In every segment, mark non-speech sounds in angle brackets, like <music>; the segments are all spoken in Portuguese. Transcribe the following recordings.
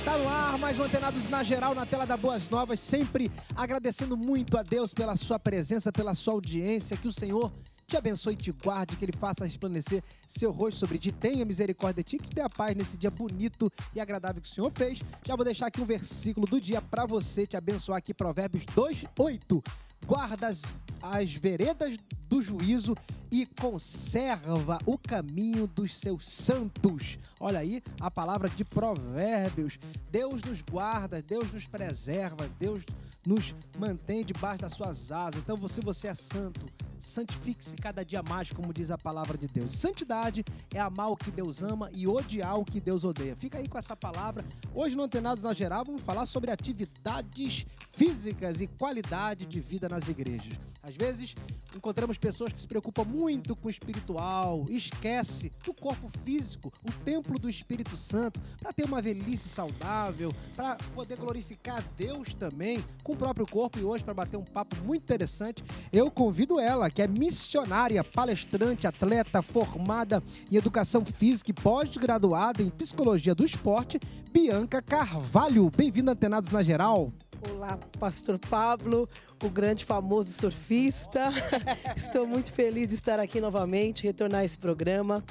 Está no ar, mais um Antenados na Geral, na tela da Boas Novas, sempre agradecendo muito a Deus pela sua presença, pela sua audiência, que o Senhor te abençoe e te guarde, que Ele faça resplandecer seu rosto sobre ti, tenha misericórdia de ti, que te dê a paz nesse dia bonito e agradável que o Senhor fez. Já vou deixar aqui um versículo do dia para você te abençoar aqui, Provérbios 2, 8 guarda as, as veredas do juízo e conserva o caminho dos seus santos. Olha aí a palavra de Provérbios. Deus nos guarda, Deus nos preserva, Deus nos mantém debaixo das suas asas. Então, se você é santo, santifique-se cada dia mais, como diz a palavra de Deus. Santidade é amar o que Deus ama e odiar o que Deus odeia. Fica aí com essa palavra. Hoje no Antenados na Geral vamos falar sobre atividades físicas e qualidade de vida nas igrejas. Às vezes, encontramos pessoas que se preocupam muito com o espiritual, esquece do o corpo físico, o templo do Espírito Santo, para ter uma velhice saudável, para poder glorificar a Deus também com o próprio corpo. E hoje, para bater um papo muito interessante, eu convido ela, que é missionária, palestrante, atleta, formada em educação física e pós-graduada em psicologia do esporte, Bianca Carvalho. Bem-vinda, Antenados na Geral. Olá, pastor Pablo, o grande famoso surfista. <laughs> Estou muito feliz de estar aqui novamente, retornar a esse programa.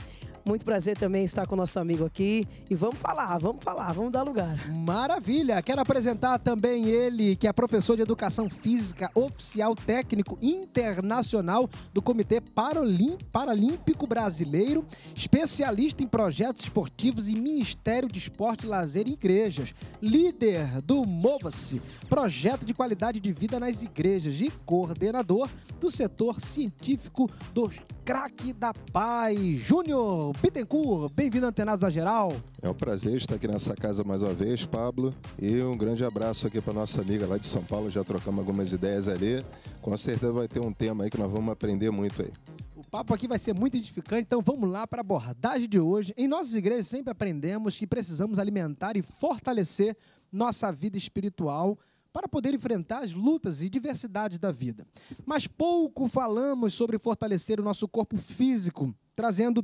Muito prazer também estar com o nosso amigo aqui. E vamos falar, vamos falar, vamos dar lugar. Maravilha! Quero apresentar também ele, que é professor de Educação Física Oficial Técnico Internacional do Comitê Paralímpico Brasileiro, especialista em projetos esportivos e Ministério de Esporte, Lazer e Igrejas, líder do Mova-se, projeto de qualidade de vida nas igrejas e coordenador do setor científico do Craque da Paz. Júnior, Bittencourt, bem-vindo à Antenados da Geral. É um prazer estar aqui nessa casa mais uma vez, Pablo. E um grande abraço aqui para nossa amiga lá de São Paulo. Já trocamos algumas ideias ali. Com certeza vai ter um tema aí que nós vamos aprender muito aí. O papo aqui vai ser muito edificante, então vamos lá para a abordagem de hoje. Em nossas igrejas sempre aprendemos que precisamos alimentar e fortalecer nossa vida espiritual para poder enfrentar as lutas e diversidades da vida. Mas pouco falamos sobre fortalecer o nosso corpo físico, trazendo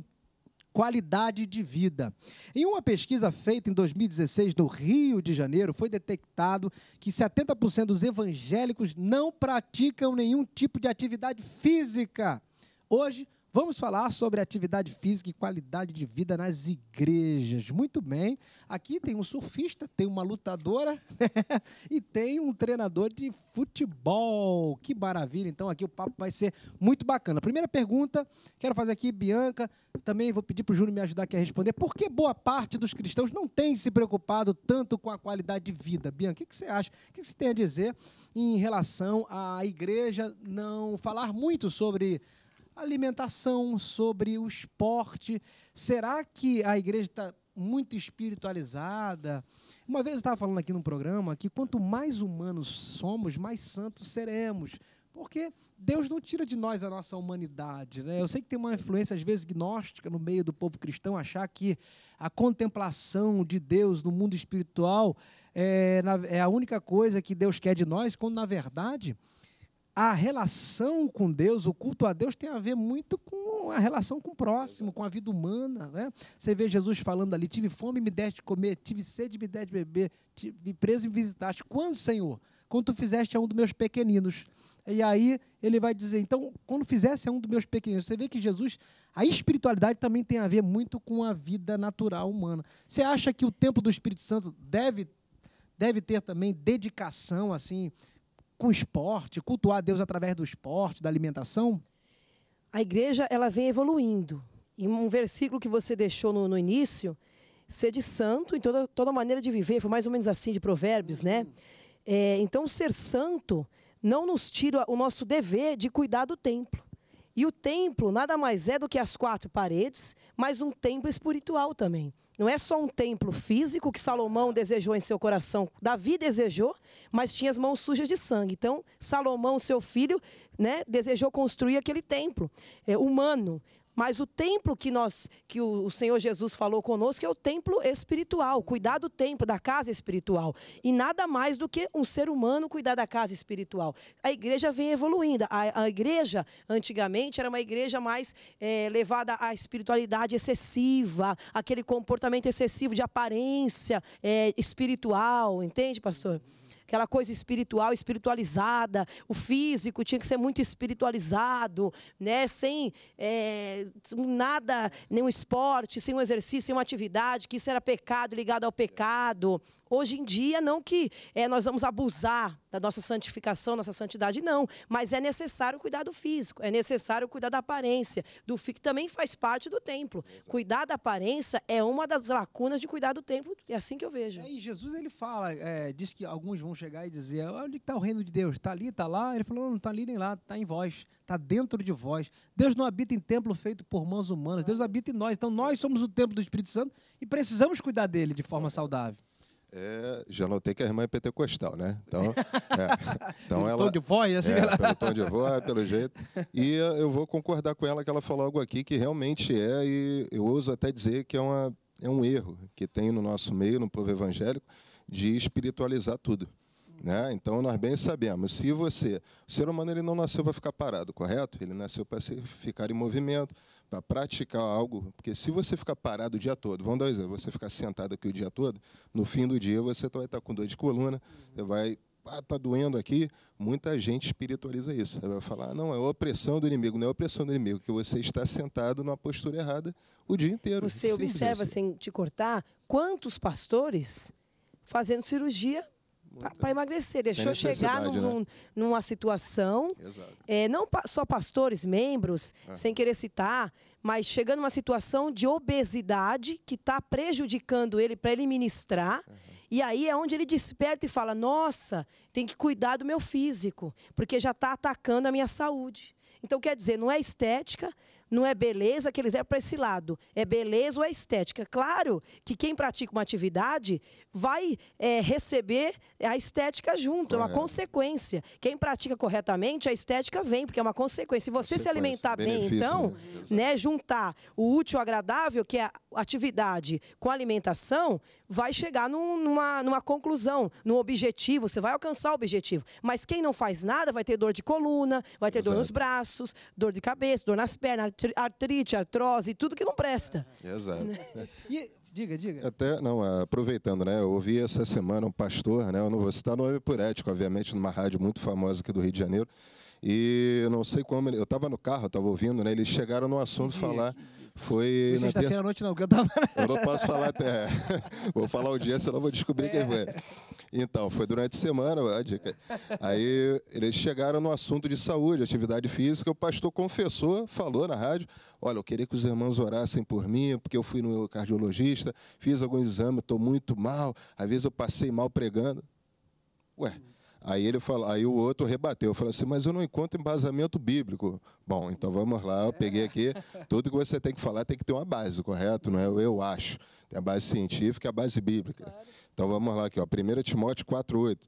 qualidade de vida. Em uma pesquisa feita em 2016 no Rio de Janeiro, foi detectado que 70% dos evangélicos não praticam nenhum tipo de atividade física. Hoje, Vamos falar sobre atividade física e qualidade de vida nas igrejas. Muito bem. Aqui tem um surfista, tem uma lutadora <laughs> e tem um treinador de futebol. Que maravilha. Então aqui o papo vai ser muito bacana. Primeira pergunta, quero fazer aqui, Bianca. Também vou pedir para o Júnior me ajudar aqui a responder. Por que boa parte dos cristãos não tem se preocupado tanto com a qualidade de vida? Bianca, o que você acha? O que você tem a dizer em relação à igreja não falar muito sobre alimentação, sobre o esporte. Será que a igreja está muito espiritualizada? Uma vez eu estava falando aqui no programa que quanto mais humanos somos, mais santos seremos. Porque Deus não tira de nós a nossa humanidade. Né? Eu sei que tem uma influência, às vezes, gnóstica no meio do povo cristão, achar que a contemplação de Deus no mundo espiritual eh, é a única coisa que Deus quer de nós, quando, na verdade, a relação com Deus, o culto a Deus tem a ver muito com a relação com o próximo, com a vida humana. Né? Você vê Jesus falando ali: tive fome, me deste comer, tive sede, me deste beber, tive preso e me visitaste. Quando, Senhor? Quando tu fizeste a um dos meus pequeninos. E aí ele vai dizer: então, quando fizesse a um dos meus pequeninos. Você vê que Jesus, a espiritualidade também tem a ver muito com a vida natural humana. Você acha que o tempo do Espírito Santo deve, deve ter também dedicação, assim, com esporte, cultuar Deus através do esporte, da alimentação? A igreja ela vem evoluindo. E um versículo que você deixou no, no início, ser de santo em toda, toda maneira de viver, foi mais ou menos assim de provérbios, né? Uhum. É, então, ser santo não nos tira o nosso dever de cuidar do templo. E o templo nada mais é do que as quatro paredes, mas um templo espiritual também. Não é só um templo físico que Salomão desejou em seu coração. Davi desejou, mas tinha as mãos sujas de sangue. Então, Salomão, seu filho, né, desejou construir aquele templo é, humano. Mas o templo que nós, que o, Senhor Jesus falou conosco é o templo espiritual, cuidar do templo, da casa espiritual. E nada mais do que um ser humano cuidar da casa espiritual. A igreja vem evoluindo. A, a igreja, antigamente, era uma igreja mais é, levada à espiritualidade excessiva, aquele comportamento excessivo de aparência é, espiritual, entende, pastor? aquela coisa espiritual, espiritualizada, o físico tinha que ser muito espiritualizado, né? Sem é, nada, nenhum esporte, sem um exercício, sem uma atividade, que isso era pecado, ligado ao pecado, hoje em dia, não que é, nós vamos abusar da nossa santificação, nossa santidade, não. Mas é necessário cuidar do físico, é necessário cuidar da aparência. Do que também faz parte do templo. Exato. Cuidar da aparência é uma das lacunas de cuidar do templo. É assim que eu vejo. É, e Jesus ele fala, é, diz que alguns vão chegar e dizer: onde está o reino de Deus? Está ali, está lá? Ele falou: não está ali nem lá, está em vós, está dentro de vós. Deus não habita em templo feito por mãos humanas, Deus habita em nós. Então nós somos o templo do Espírito Santo e precisamos cuidar dele de forma saudável. É, já notei que a irmã é pentecostal, né? Então, <laughs> é, então pelo ela, tom de voz, assim, é, ela... pelo <laughs> tom de voz, é, pelo jeito. E eu vou concordar com ela que ela falou algo aqui que realmente é, e eu ouso até dizer que é, uma, é um erro que tem no nosso meio, no povo evangélico, de espiritualizar tudo. Né? Então nós bem sabemos, se você, o ser humano ele não nasceu para ficar parado, correto? Ele nasceu para ficar em movimento, para praticar algo, porque se você ficar parado o dia todo, vamos dar um exemplo, você ficar sentado aqui o dia todo, no fim do dia você vai estar tá com dor de coluna, você uhum. vai ah, tá doendo aqui, muita gente espiritualiza isso. Você vai falar, não, é a opressão do inimigo, não é a opressão do inimigo, que você está sentado numa postura errada o dia inteiro. Você Simples. observa, assim. sem te cortar, quantos pastores fazendo cirurgia para emagrecer, deixou chegar num, né? numa situação. É, não pa só pastores, membros, é. sem querer citar, mas chegando numa situação de obesidade que está prejudicando ele para ele ministrar. Uhum. E aí é onde ele desperta e fala: nossa, tem que cuidar do meu físico, porque já está atacando a minha saúde. Então, quer dizer, não é estética, não é beleza que eles é para esse lado, é beleza ou é estética. Claro que quem pratica uma atividade vai é, receber a estética junto, Correto. é uma consequência. Quem pratica corretamente, a estética vem, porque é uma consequência. Se você consequência, se alimentar bem, então, né? né, juntar o útil ao agradável, que é atividade com alimentação, vai chegar num, numa, numa conclusão, num objetivo, você vai alcançar o objetivo. Mas quem não faz nada vai ter dor de coluna, vai ter Exato. dor nos braços, dor de cabeça, dor nas pernas, artrite, artrose, tudo que não presta. É, exato. <laughs> e, diga, diga. Até, não, é, aproveitando, né? Eu ouvi essa semana um pastor, né? Eu não vou citar nome por ético, obviamente, numa rádio muito famosa aqui do Rio de Janeiro. E eu não sei como ele, eu estava no carro, estava ouvindo, né? Eles chegaram no assunto falar foi. foi Sexta-feira terça... à noite, não, eu tava. eu não posso falar até. <laughs> vou falar o dia, senão vou descobrir é. quem foi. Então, foi durante a semana, a dica. Aí eles chegaram no assunto de saúde, atividade física. O pastor confessou, falou na rádio: Olha, eu queria que os irmãos orassem por mim, porque eu fui no cardiologista, fiz alguns exames, estou muito mal. Às vezes eu passei mal pregando. Ué, Aí ele falou, aí o outro rebateu, falou assim, mas eu não encontro embasamento bíblico. Bom, então vamos lá, eu peguei aqui, <laughs> tudo que você tem que falar tem que ter uma base, correto? Não é eu acho. Tem a base científica e a base bíblica. Então vamos lá aqui, ó. 1 Timóteo 4,8.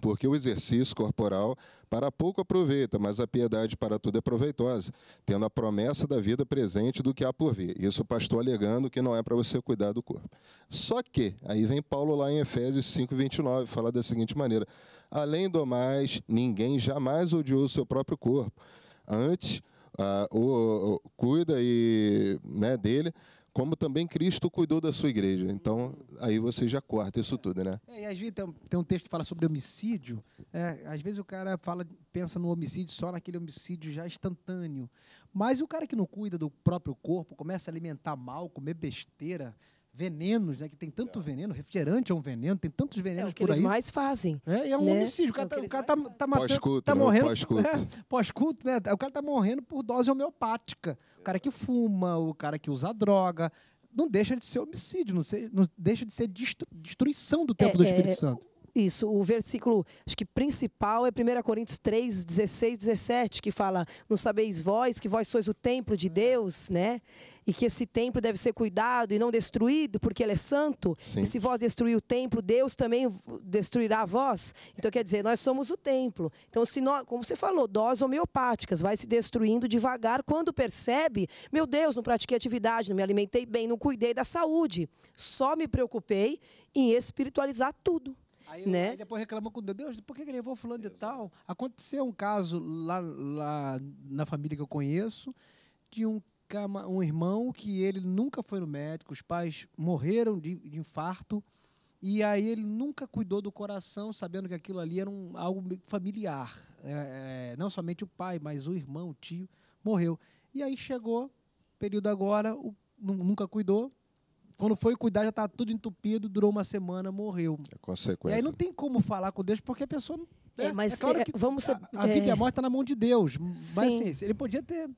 Porque o exercício corporal para pouco aproveita, mas a piedade para tudo é proveitosa, tendo a promessa da vida presente do que há por vir. Isso o pastor alegando que não é para você cuidar do corpo. Só que, aí vem Paulo lá em Efésios 5,29, fala da seguinte maneira: Além do mais, ninguém jamais odiou o seu próprio corpo. Antes, ah, o, o, cuida e, né, dele como também Cristo cuidou da sua igreja. Então, aí você já corta isso tudo, né? É, e às vezes tem, tem um texto que fala sobre homicídio. É, às vezes o cara fala, pensa no homicídio só naquele homicídio já instantâneo. Mas o cara que não cuida do próprio corpo, começa a alimentar mal, comer besteira, venenos, né? Que tem tanto é. veneno, refrigerante é um veneno, tem tantos venenos é, por aí. É o que eles mais fazem. É, é um né? homicídio. O cara, é o tá, o cara tá, tá, matando, pós-culto, tá né? morrendo. Pós-culto. <laughs> É, pós-culto, né? O cara tá morrendo por dose homeopática. O cara que fuma, o cara que usa droga. Não deixa de ser homicídio, não, não deixa de ser destruição do é, tempo do é, Espírito Santo. Isso, o versículo, acho que principal é 1 Coríntios 3, 16, 17, que fala: Não sabeis vós que vós sois o templo de uhum. Deus, né? E que esse templo deve ser cuidado e não destruído, porque ele é santo. Sim. E se vós destruir o templo, Deus também destruirá vós. Então quer dizer, nós somos o templo. Então, se nós, como você falou, doses homeopáticas, vai se destruindo devagar quando percebe, meu Deus, não pratiquei atividade, não me alimentei bem, não cuidei da saúde. Só me preocupei em espiritualizar tudo. Aí, né? aí depois reclamou com Deus, Deus, por que, ele levou fulano Exato. de tal? Aconteceu um caso lá, lá na família que eu conheço de um um irmão que ele nunca foi no médico, os pais morreram de, de infarto, e aí ele nunca cuidou do coração, sabendo que aquilo ali era um, algo familiar. É, é, não somente o pai, mas o irmão, o tio, morreu. E aí chegou, período agora, o, nunca cuidou, quando foi cuidar, já estava tudo entupido, durou uma semana, morreu. É consequência. E aí não tem como falar com Deus, porque a pessoa. É, é mas é claro é, que vamos ser, a, a vida e a é. morte está na mão de Deus. Mas sim. Assim, ele podia ter.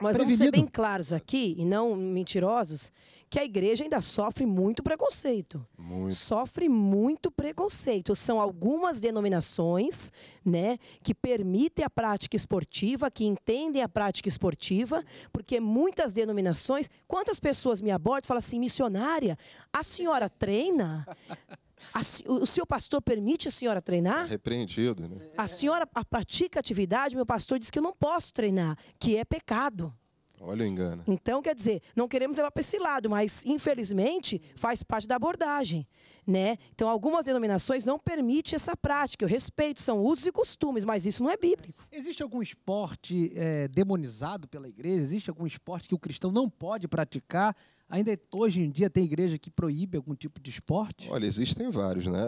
Mas prevenido. vamos ser bem claros aqui, e não mentirosos, que a igreja ainda sofre muito preconceito. Muito. Sofre muito preconceito. São algumas denominações, né, que permitem a prática esportiva, que entendem a prática esportiva, porque muitas denominações, quantas pessoas me abordam e falam assim, missionária, a senhora treina? A, o seu pastor permite a senhora treinar? É repreendido, né? A senhora a pratica atividade, meu pastor diz que eu não posso treinar, que é pecado. Olha o engano. Então, quer dizer, não queremos levar para esse lado, mas infelizmente faz parte da abordagem. Né? Então, algumas denominações não permitem essa prática. Eu respeito, são usos e costumes, mas isso não é bíblico. Existe algum esporte é, demonizado pela igreja? Existe algum esporte que o cristão não pode praticar? Ainda é- hoje em dia tem igreja que proíbe algum tipo de esporte? Olha, existem vários, né?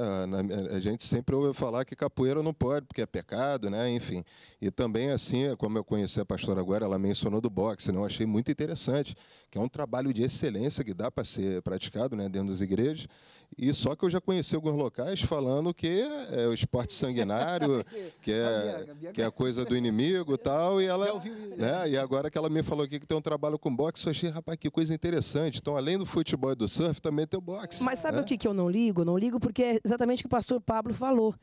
A, gente sempre ouve falar que capoeira não pode, porque é pecado, né? Enfim. E também, assim, é como eu conheci a pastora agora, ela mencionou do boxe, não né? achei muito interessante, que é um trabalho de excelência que dá para ser praticado né, dentro das igrejas. E só que eu já conheci alguns locais falando que é, é o esporte sanguinário, <laughs> que é, que é a coisa do inimigo tal. E ela. Né? E agora que ela me falou aqui que tem um trabalho com boxe, eu achei, rapaz, que coisa interessante gente. Então, além do futebol e do surf, também tem o boxe. Mas sabe né? o que, que eu não ligo? Eu não ligo porque é exatamente o que o pastor Pablo falou.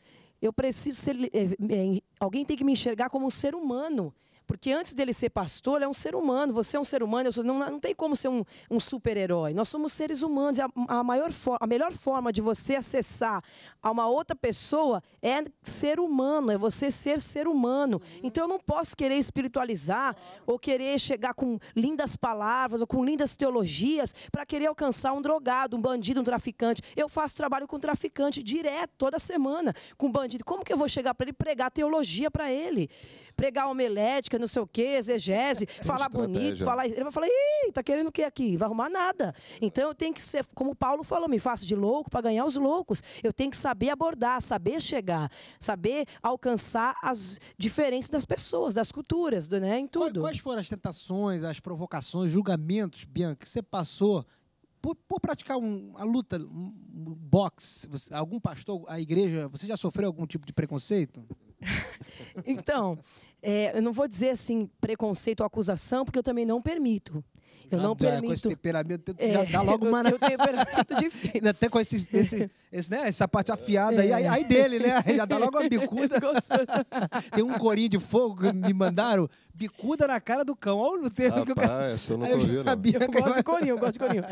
Eu preciso ser. Eh, eh, alguém tem que me enxergar como um ser humano. Porque antes dele ser pastor, ele é um ser humano. Você é um ser humano, eu sou, não, não tem como ser um, um super-herói. Nós somos seres humanos. A, a, maior for, a melhor forma de você acessar a uma outra pessoa é ser humano, é você ser ser humano. Uhum. Então eu não posso querer espiritualizar ou querer chegar com lindas palavras ou com lindas teologias para querer alcançar um drogado, um bandido, um traficante. Eu faço trabalho com traficante direto, toda semana, com bandido. Como que eu vou chegar para ele pregar teologia para ele? Pregar homelética, não sei o quê, exegese, é falar bonito, falar. Ele vai falar, ih, tá querendo o que aqui? Vai arrumar nada. Então eu tenho que ser, como Paulo falou, me faço de louco para ganhar os loucos. Eu tenho que saber saber abordar, saber chegar, saber alcançar as diferenças das pessoas, das culturas, né, em tudo. Quais foram as tentações, as provocações, julgamentos, Bianca, que você passou por, por, praticar um, luta, um, um boxe, você, algum pastor, a igreja, você já sofreu algum tipo de preconceito? <laughs> então, é, eu não vou dizer assim preconceito ou acusação, porque eu também não permito. Eu já, não permito. É, com esse temperamento, é, já dá logo uma... <laughs> Eu <laughs> temperamento difícil. Ainda até com esse, esse, esse, né, essa parte afiada é. aí, aí dele, né? Já dá logo uma bicuda. <laughs> Tem um corinho de fogo que me mandaram, bicuda na cara do cão. Olha o termo Rapaz, que eu... eu nunca aí, vi, não. Eu gosto de corinho, eu gosto de corinho.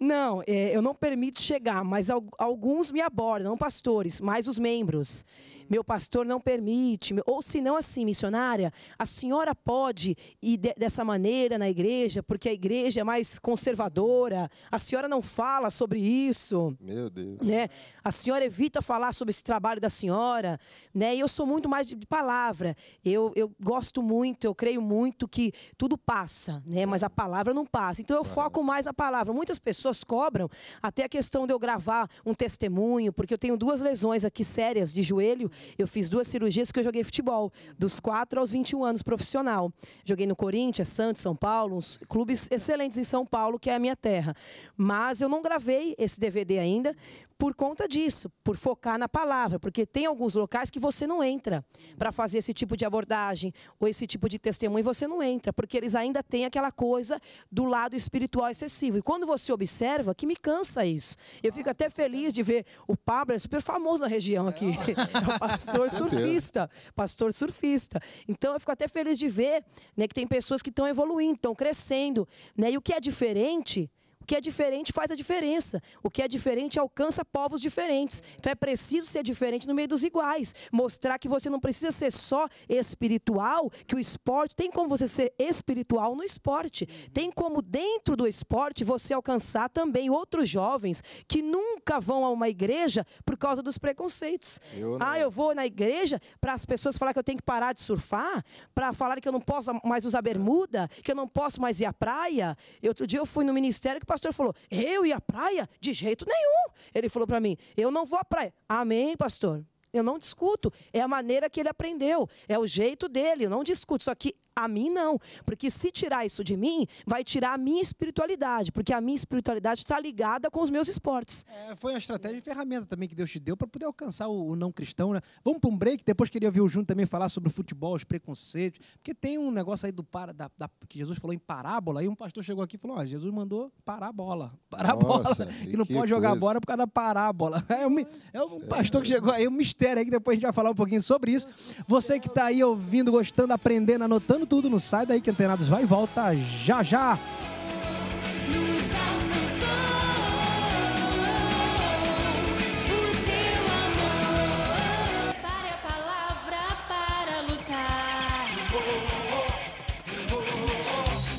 Não, é, eu não permito chegar, mas alguns me abordam, não pastores, mas os membros. Meu pastor não permite, ou se não assim, missionária, a senhora pode ir de, dessa maneira na igreja, porque a igreja é mais conservadora, a senhora não fala sobre isso. Meu Deus. Né? A senhora evita falar sobre esse trabalho da senhora, né? E eu sou muito mais de, palavra, eu, eu gosto muito, eu creio muito que tudo passa, né? Mas a palavra não passa, então eu foco mais na palavra. Muitas pessoas pessoas cobram, até a questão de eu gravar um testemunho, porque eu tenho duas lesões aqui sérias de joelho. Eu fiz duas cirurgias que eu joguei futebol, dos 4 aos 21 anos profissional. Joguei no Corinthians, Santos, São Paulo, uns clubes excelentes em São Paulo, que é a minha terra. Mas eu não gravei esse DVD ainda, por conta disso, por focar na palavra, porque tem alguns locais que você não entra para fazer esse tipo de abordagem ou esse tipo de testemunho, você não entra, porque eles ainda têm aquela coisa do lado espiritual excessivo. E quando você observa, que me cansa isso. Eu fico até feliz de ver o Pablo é super famoso na região aqui, é, <laughs> é pastor surfista, pastor surfista. Então eu fico até feliz de ver, né, que tem pessoas que estão evoluindo, estão crescendo, né? E o que é diferente que é diferente faz a diferença. O que é diferente alcança povos diferentes. Então é preciso ser diferente no meio dos iguais. Mostrar que você não precisa ser só espiritual, que o esporte tem como você ser espiritual no esporte. Tem como dentro do esporte você alcançar também outros jovens que nunca vão a uma igreja por causa dos preconceitos. Eu ah, eu vou na igreja para as pessoas falar que eu tenho que parar de surfar, para falar que eu não posso mais usar bermuda, que eu não posso mais ir à praia. E outro dia eu fui no ministério que passou pastor falou: Eu e a praia? De jeito nenhum. Ele falou para mim: Eu não vou à praia. Amém, pastor. Eu não discuto. É a maneira que ele aprendeu. É o jeito dele. Eu não discuto. Só que a mim não, porque se tirar isso de mim, vai tirar a minha espiritualidade, porque a minha espiritualidade está ligada com os meus esportes. É, foi uma estratégia e ferramenta também que Deus te deu para poder alcançar o, o não cristão, né? Vamos para um break, depois queria ver o Júnior também falar sobre o futebol, os preconceitos, porque tem um negócio aí do para, da, da, que Jesus falou em parábola, e um pastor chegou aqui e falou: ah Jesus mandou parar a bola. Parar a bola. <laughs> que não que pode jogar coisa. bola por causa da parábola. <laughs> É um, é um pastor que chegou aí, um mistério aí, que depois a gente vai falar um pouquinho sobre isso. Você que está aí ouvindo, gostando, aprendendo, anotando, tudo, não sai daí que Antenados vai e volta já já.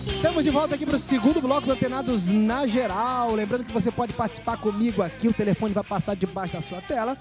Estamos de volta aqui para o segundo bloco do Antenados na Geral. Lembrando que você pode participar comigo aqui, o telefone vai passar debaixo da sua tela.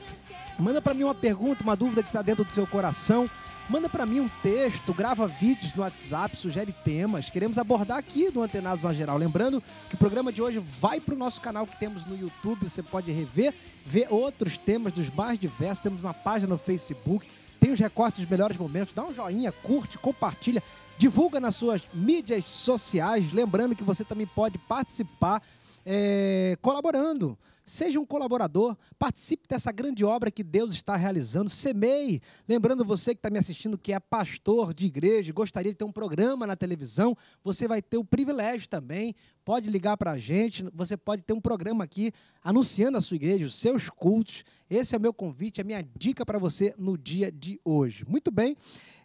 Manda para mim uma pergunta, uma dúvida que está dentro do seu coração. Manda para mim um texto, grava vídeos no WhatsApp, sugere temas. Queremos abordar aqui do Antenados na Geral. Lembrando que o programa de hoje vai para o nosso canal que temos no YouTube. Você pode rever, ver outros temas dos mais diversos. Temos uma página no Facebook, tem os recortes dos melhores momentos. Dá um joinha, curte, compartilha, divulga nas suas mídias sociais. Lembrando que você também pode participar é, colaborando. Seja um colaborador, participe dessa grande obra que Deus está realizando. Semeie. Lembrando você que está me assistindo, que é pastor de igreja, gostaria de ter um programa na televisão, você vai ter o privilégio também. Pode ligar para a gente, você pode ter um programa aqui anunciando a sua igreja, os seus cultos. Esse é o meu convite, a minha dica para você no dia de hoje. Muito bem,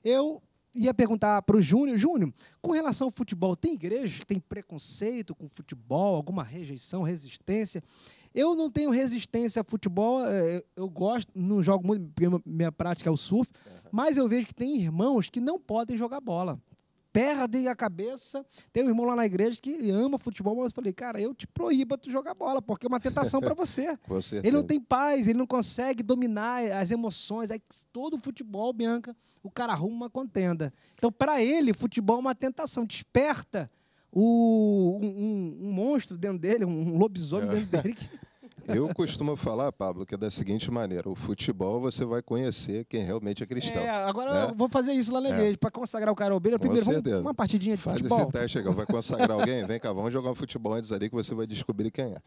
eu ia perguntar para o Júnior, Júnior, com relação ao futebol, tem igrejas que tem preconceito com futebol, alguma rejeição, resistência? Eu não tenho resistência a futebol, é, eu gosto, não jogo muito, minha prática é o surf, mas eu vejo que tem irmãos que não podem jogar bola, perdem a cabeça. Tem um irmão lá na igreja que ama futebol, mas eu falei, cara, eu te proíbo tu jogar bola, porque é uma tentação para você. <laughs> ele não tem paz, ele não consegue dominar as emoções. Aí todo futebol, Bianca, o cara arruma uma contenda. Então, para ele, futebol é uma tentação, desperta o, um, um, um monstro dentro dele, um lobisomem é. dentro dele. <laughs> Eu costumo falar, Pablo, que é da seguinte maneira: o futebol você vai conhecer quem realmente é cristão. É, agora né? vou fazer isso lá na é. igreja. É. Para consagrar o cara obeira, primeiro vamos uma partidinha de Faz futebol. Faz esse teste Vai consagrar <laughs> alguém? Vem cá, vamos jogar um futebol antes ali que você vai descobrir quem é.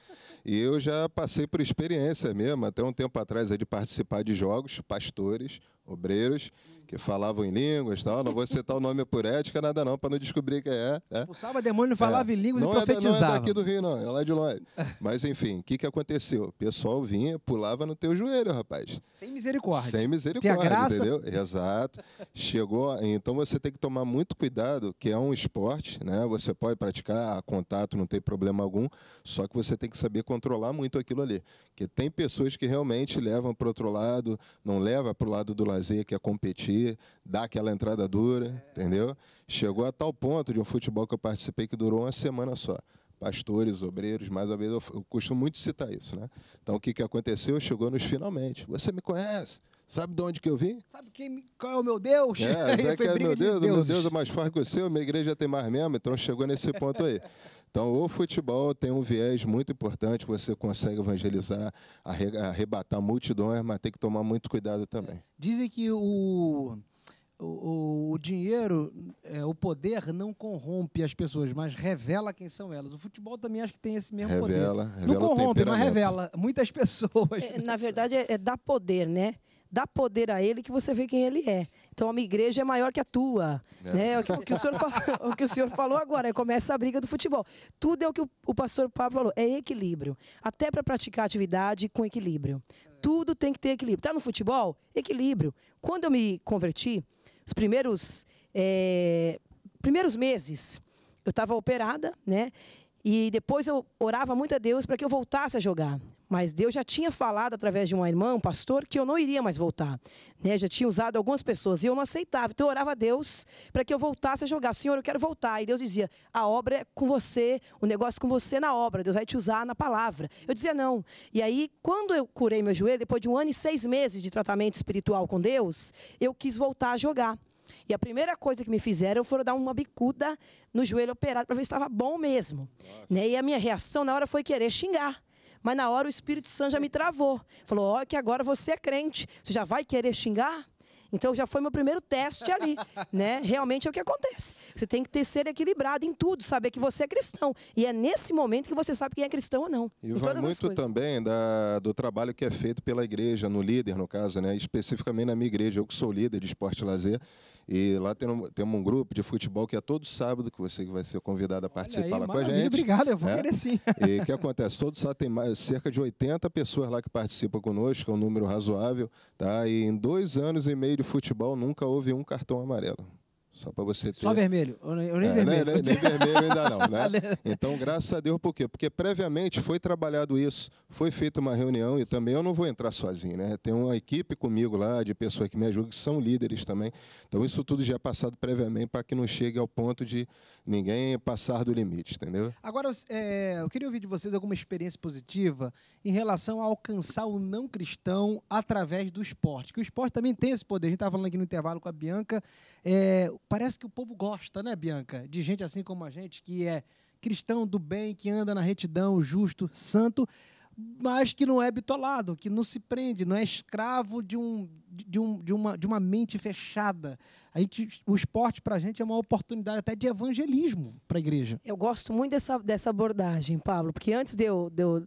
E eu já passei por experiência mesmo, até um tempo atrás, de participar de jogos, pastores, obreiros que falavam em línguas tal. Não vou citar o nome por ética, nada não, para não descobrir quem é. É. Tipo, é. demônio, falava é. em línguas não e profetizava. É, não é, é daqui do Rio, não, é lá de longe. <laughs> Mas enfim, o que, que aconteceu? O pessoal vinha, pulava no teu joelho, rapaz. Sem misericórdia. Sem misericórdia, tem a graça. entendeu? Exato. Chegou, então você tem que tomar muito cuidado, que é um esporte, né? Você pode praticar contato, não tem problema algum, só que você tem que saber controlar muito aquilo ali. Porque tem pessoas que realmente levam para outro lado, não leva para o lado do lado fazer, que é competir, dar aquela entrada dura, é. entendeu? Chegou a tal ponto de um futebol que eu participei que durou uma semana só. Pastores, obreiros, mais uma vez, eu, eu costumo muito citar isso, né? Então, o que, que aconteceu? Chegou nos finalmente. Você me conhece? Sabe de onde que eu vim? Sabe quem, qual é o meu Deus? É, é <laughs> que é meu Deus, de meu Deus é mais forte que o seu, minha igreja tem mais mesmo, então chegou nesse ponto aí. <laughs> Então, o futebol tem um viés muito importante, você consegue evangelizar, arrebatar multidões, mas tem que tomar muito cuidado também. É, dizem que o, o, o dinheiro, é, o poder não corrompe as pessoas, mas revela quem são elas. O futebol também acho que tem esse mesmo revela, poder. Revela não corrompe, mas revela muitas <laughs> pessoas. É, na verdade, é, é dar poder, né? Dá poder a ele que você vê quem ele é. Então a minha igreja é maior que a tua. É. Né? É o, que, o, que o, senhor falou, <laughs> o que o senhor falou agora, é, começa a briga do futebol. Tudo é o que o, o pastor Pablo falou, é equilíbrio. Até para praticar atividade com equilíbrio. Tudo tem que ter equilíbrio. Tá no futebol? Equilíbrio. Quando eu me converti, os primeiros, é, primeiros meses, eu estava operada, né? E depois eu orava muito a Deus para que eu voltasse a jogar. Mas Deus já tinha falado através de uma irmã, um pastor, que eu não iria mais voltar. Né? Já tinha usado algumas pessoas e eu não aceitava. Então eu orava a Deus para que eu voltasse a jogar. Senhor, eu quero voltar. E Deus dizia: a obra é com você, o negócio é com você na obra. Deus vai te usar na palavra. Eu dizia não. E aí, quando eu curei meu joelho, depois de um ano e seis meses de tratamento espiritual com Deus, eu quis voltar a jogar. E a primeira coisa que me fizeram foi dar uma bicuda no joelho operado para ver se estava bom mesmo. Né? E a minha reação na hora foi querer xingar. Mas na hora o Espírito Santo já me travou. Falou: olha que agora você é crente, você já vai querer xingar? Então já foi meu primeiro teste ali, <laughs> né? Realmente é o que acontece. Você tem que ter ser equilibrado em tudo, saber que você é cristão. E é nesse momento que você sabe quem é cristão ou não. E vai muito também da, do trabalho que é feito pela igreja, no líder, no caso, né? Especificamente na minha igreja, eu que sou líder de esporte e lazer. E lá temos tem um grupo de futebol que é todo sábado que você vai ser convidado a participar aí, lá com a gente. Obrigado, eu vou é. querer sim. E o que acontece? Todo sábado tem mais, cerca de 80 pessoas lá que participam conosco, é um número razoável. Tá? E em dois anos e meio de futebol nunca houve um cartão amarelo. Só para você ter. Só vermelho. Eu nem, é, vermelho. Né, né, nem, nem, vermelho ainda não, <laughs> né? Então, graças a Deus, por quê? Porque previamente foi trabalhado isso, foi feita uma reunião e também eu não vou entrar sozinho, né? Tem uma equipe comigo lá de pessoas que me ajudam, que são líderes também. Então, isso tudo já é passado previamente para que não chegue ao ponto de ninguém passar do limite, entendeu? Agora, é, eu queria ouvir de vocês alguma experiência positiva em relação a alcançar o não cristão através do esporte, que o esporte também tem esse poder. A gente estava falando aqui no intervalo com a Bianca. É, Parece que o povo gosta, né, Bianca? De gente assim como a gente, que é cristão do bem, que anda na retidão, justo, santo, mas que não é bitolado, que não se prende, não é escravo de, um, de, um, de, uma, de uma mente fechada a gente, o esporte para a gente é uma oportunidade até de evangelismo para a igreja. Eu gosto muito dessa, dessa abordagem, Pablo, porque antes de eu, de eu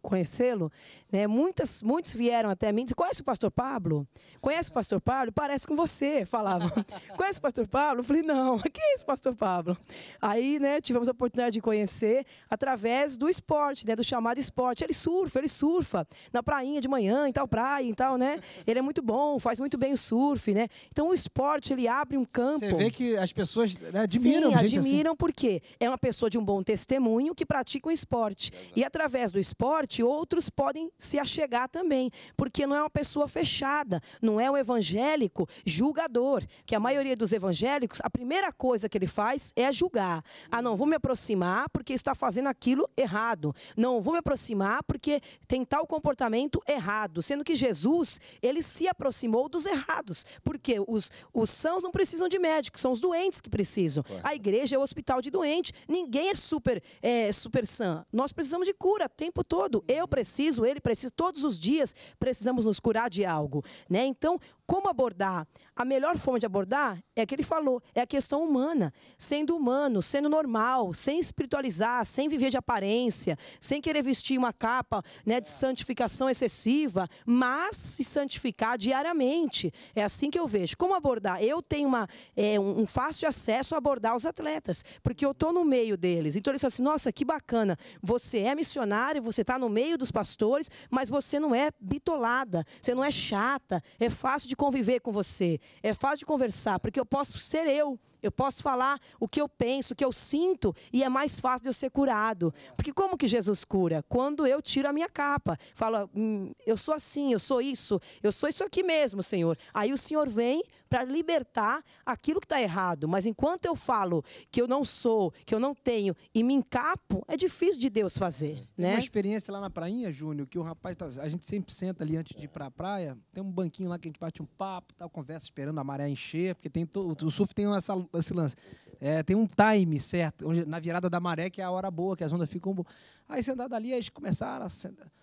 conhecê-lo, né, muitas, muitos vieram até mim e disseram, conhece o pastor Pablo? Conhece o pastor Pablo? Parece com você, falavam. <laughs> conhece o pastor Pablo? Eu falei, não, quem é esse pastor Pablo? Aí né, tivemos a oportunidade de conhecer através do esporte, né, do chamado esporte. Ele surfa, ele surfa na prainha de manhã, em tal praia, em tal, né? Ele é muito bom, faz muito bem o surf, né? Então o esporte ele abre um campo. Você vê que as pessoas né, admiram. Sim, gente assim. admiram assim. porque é uma pessoa de um bom testemunho que pratica o esporte. Exato. E através do esporte, outros podem se achegar também, porque não é uma pessoa fechada, não é um evangélico julgador, que a maioria dos evangélicos, a primeira coisa que ele faz é julgar. Ah, não, vou me aproximar porque está fazendo aquilo errado. Não, vou me aproximar porque tem tal comportamento errado, sendo que Jesus, ele se aproximou dos errados, porque os, os os sãos não precisam de médico, são os doentes que precisam. Ué. A igreja é o hospital de doente. Ninguém é super, é, super sã. Nós precisamos de cura o tempo todo. Eu uhum. preciso, ele precisa, todos os dias precisamos nos curar de algo. Né? Então, como abordar? A melhor forma de abordar é a que ele falou, é a questão humana. Sendo humano, sendo normal, sem espiritualizar, sem viver de aparência, sem querer vestir uma capa né, de santificação excessiva, mas se santificar diariamente. É assim que eu vejo. Como abordar? Eu tenho uma, é, um fácil acesso a abordar os atletas, porque eu estou no meio deles. Então eles falam assim, nossa, que bacana, você é missionário, você está no meio dos pastores, mas você não é bitolada, você não é chata, é fácil de conviver com você, é fácil de conversar, porque eu posso ser eu. Eu posso falar o que eu penso, o que eu sinto, e é mais fácil de eu ser curado. Porque como que Jesus cura? Quando eu tiro a minha capa, falo, hum, eu sou assim, eu sou isso, eu sou isso aqui mesmo, Senhor. Aí o Senhor vem para libertar aquilo que está errado. Mas enquanto eu falo que eu não sou, que eu não tenho, e me encapo, é difícil de Deus fazer. Né? Uma experiência lá na prainha, Júnior, que o rapaz, tá, a gente sempre senta ali antes de ir para a praia, tem um banquinho lá que a gente bate um papo, tal, conversa esperando a maré encher, porque tem to, o surf tem essa tem esse lance. É, tem um time certo, onde, na virada da maré, que é a hora boa, que as ondas ficam boas. Aí sentado ali, eles começaram a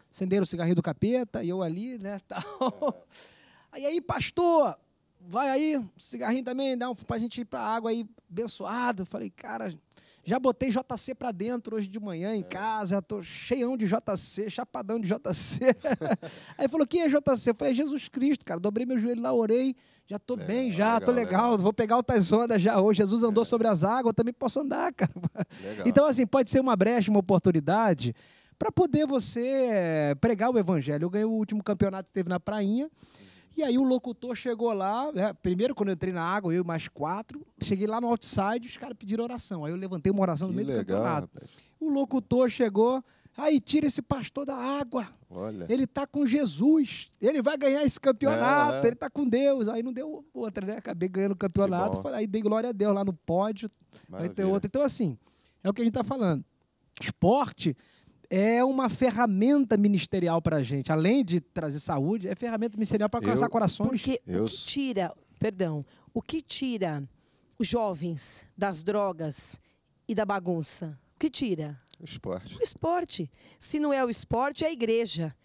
acender o cigarrinho do capeta, e eu ali, né, <laughs> tal. Aí, aí, pastor, vai aí, cigarrinho também, dá um, pra gente ir pra água aí, abençoado. Falei, cara, já botei JC para dentro hoje de manhã em é. casa, tô cheião de JC, chapadão de JC. <laughs> Aí falou: "Quem é JC?" Eu falei: é "Jesus Cristo, cara. Dobrei meu joelho lá, orei, já tô é, bem já, legal, tô legal, né? vou pegar outras ondas já hoje. Jesus é. andou é. sobre as águas, também posso andar, <laughs> cara". Legal. Então assim, pode ser uma brecha, uma oportunidade para poder você eh, pregar o evangelho. Eu ganhei o último campeonato que teve na Prainha. Uhum. E aí o locutor chegou lá, né? primeiro quando eu entrei na água, eu e mais quatro, cheguei lá no outside, os caras pediram oração. Aí eu levantei uma oração que no meio legal, do campeonato. Rapaz. O locutor chegou, aí tira esse pastor da água. Olha. Ele tá com Jesus, ele vai ganhar esse campeonato, é, é. ele tá com Deus. Aí não deu outra, né? Acabei ganhando o campeonato, falei, aí dei glória a Deus lá no pódio, Maravilha. vai ter outra. Então assim, é o que a gente tá falando. Esporte é uma ferramenta ministerial para a gente. Além de trazer saúde, é ferramenta ministerial para alcançar corações. Porque eu... o que tira, perdão, o que tira os jovens das drogas e da bagunça? O que tira? O esporte. O esporte. Se não é o esporte, é a igreja.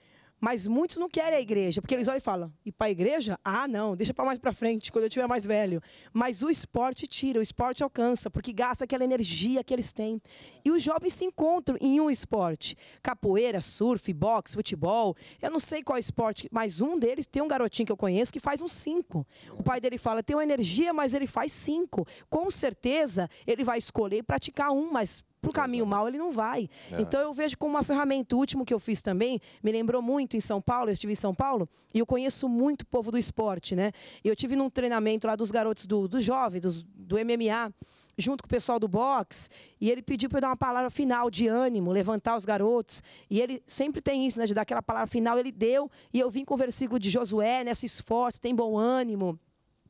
Mas muitos não querem a igreja, porque eles olham e falam: "E para a igreja? Ah, não, deixa para mais para frente, quando eu tiver mais velho". Mas o esporte tira, o esporte alcança, porque gasta aquela energia que eles têm. E os jovens se encontram em um esporte: capoeira, surf, boxe, futebol. Eu não sei qual esporte, mas um deles tem um garotinho que eu conheço que faz uns cinco. O pai dele fala: "Tem uma energia, mas ele faz cinco". Com certeza ele vai escolher praticar um, mas para o caminho mau ele não vai. É. Então eu vejo como uma ferramenta. O último que eu fiz também me lembrou muito em São Paulo, eu estive em São Paulo e eu conheço muito o povo do esporte, né? Eu tive num treinamento lá dos garotos do, do jovem, dos, do MMA, junto com o pessoal do box, e ele pediu para eu dar uma palavra final de ânimo, levantar os garotos. E ele sempre tem isso, né? De dar aquela palavra final, ele deu, e eu vim com o versículo de Josué, né? Se esforce, tem bom ânimo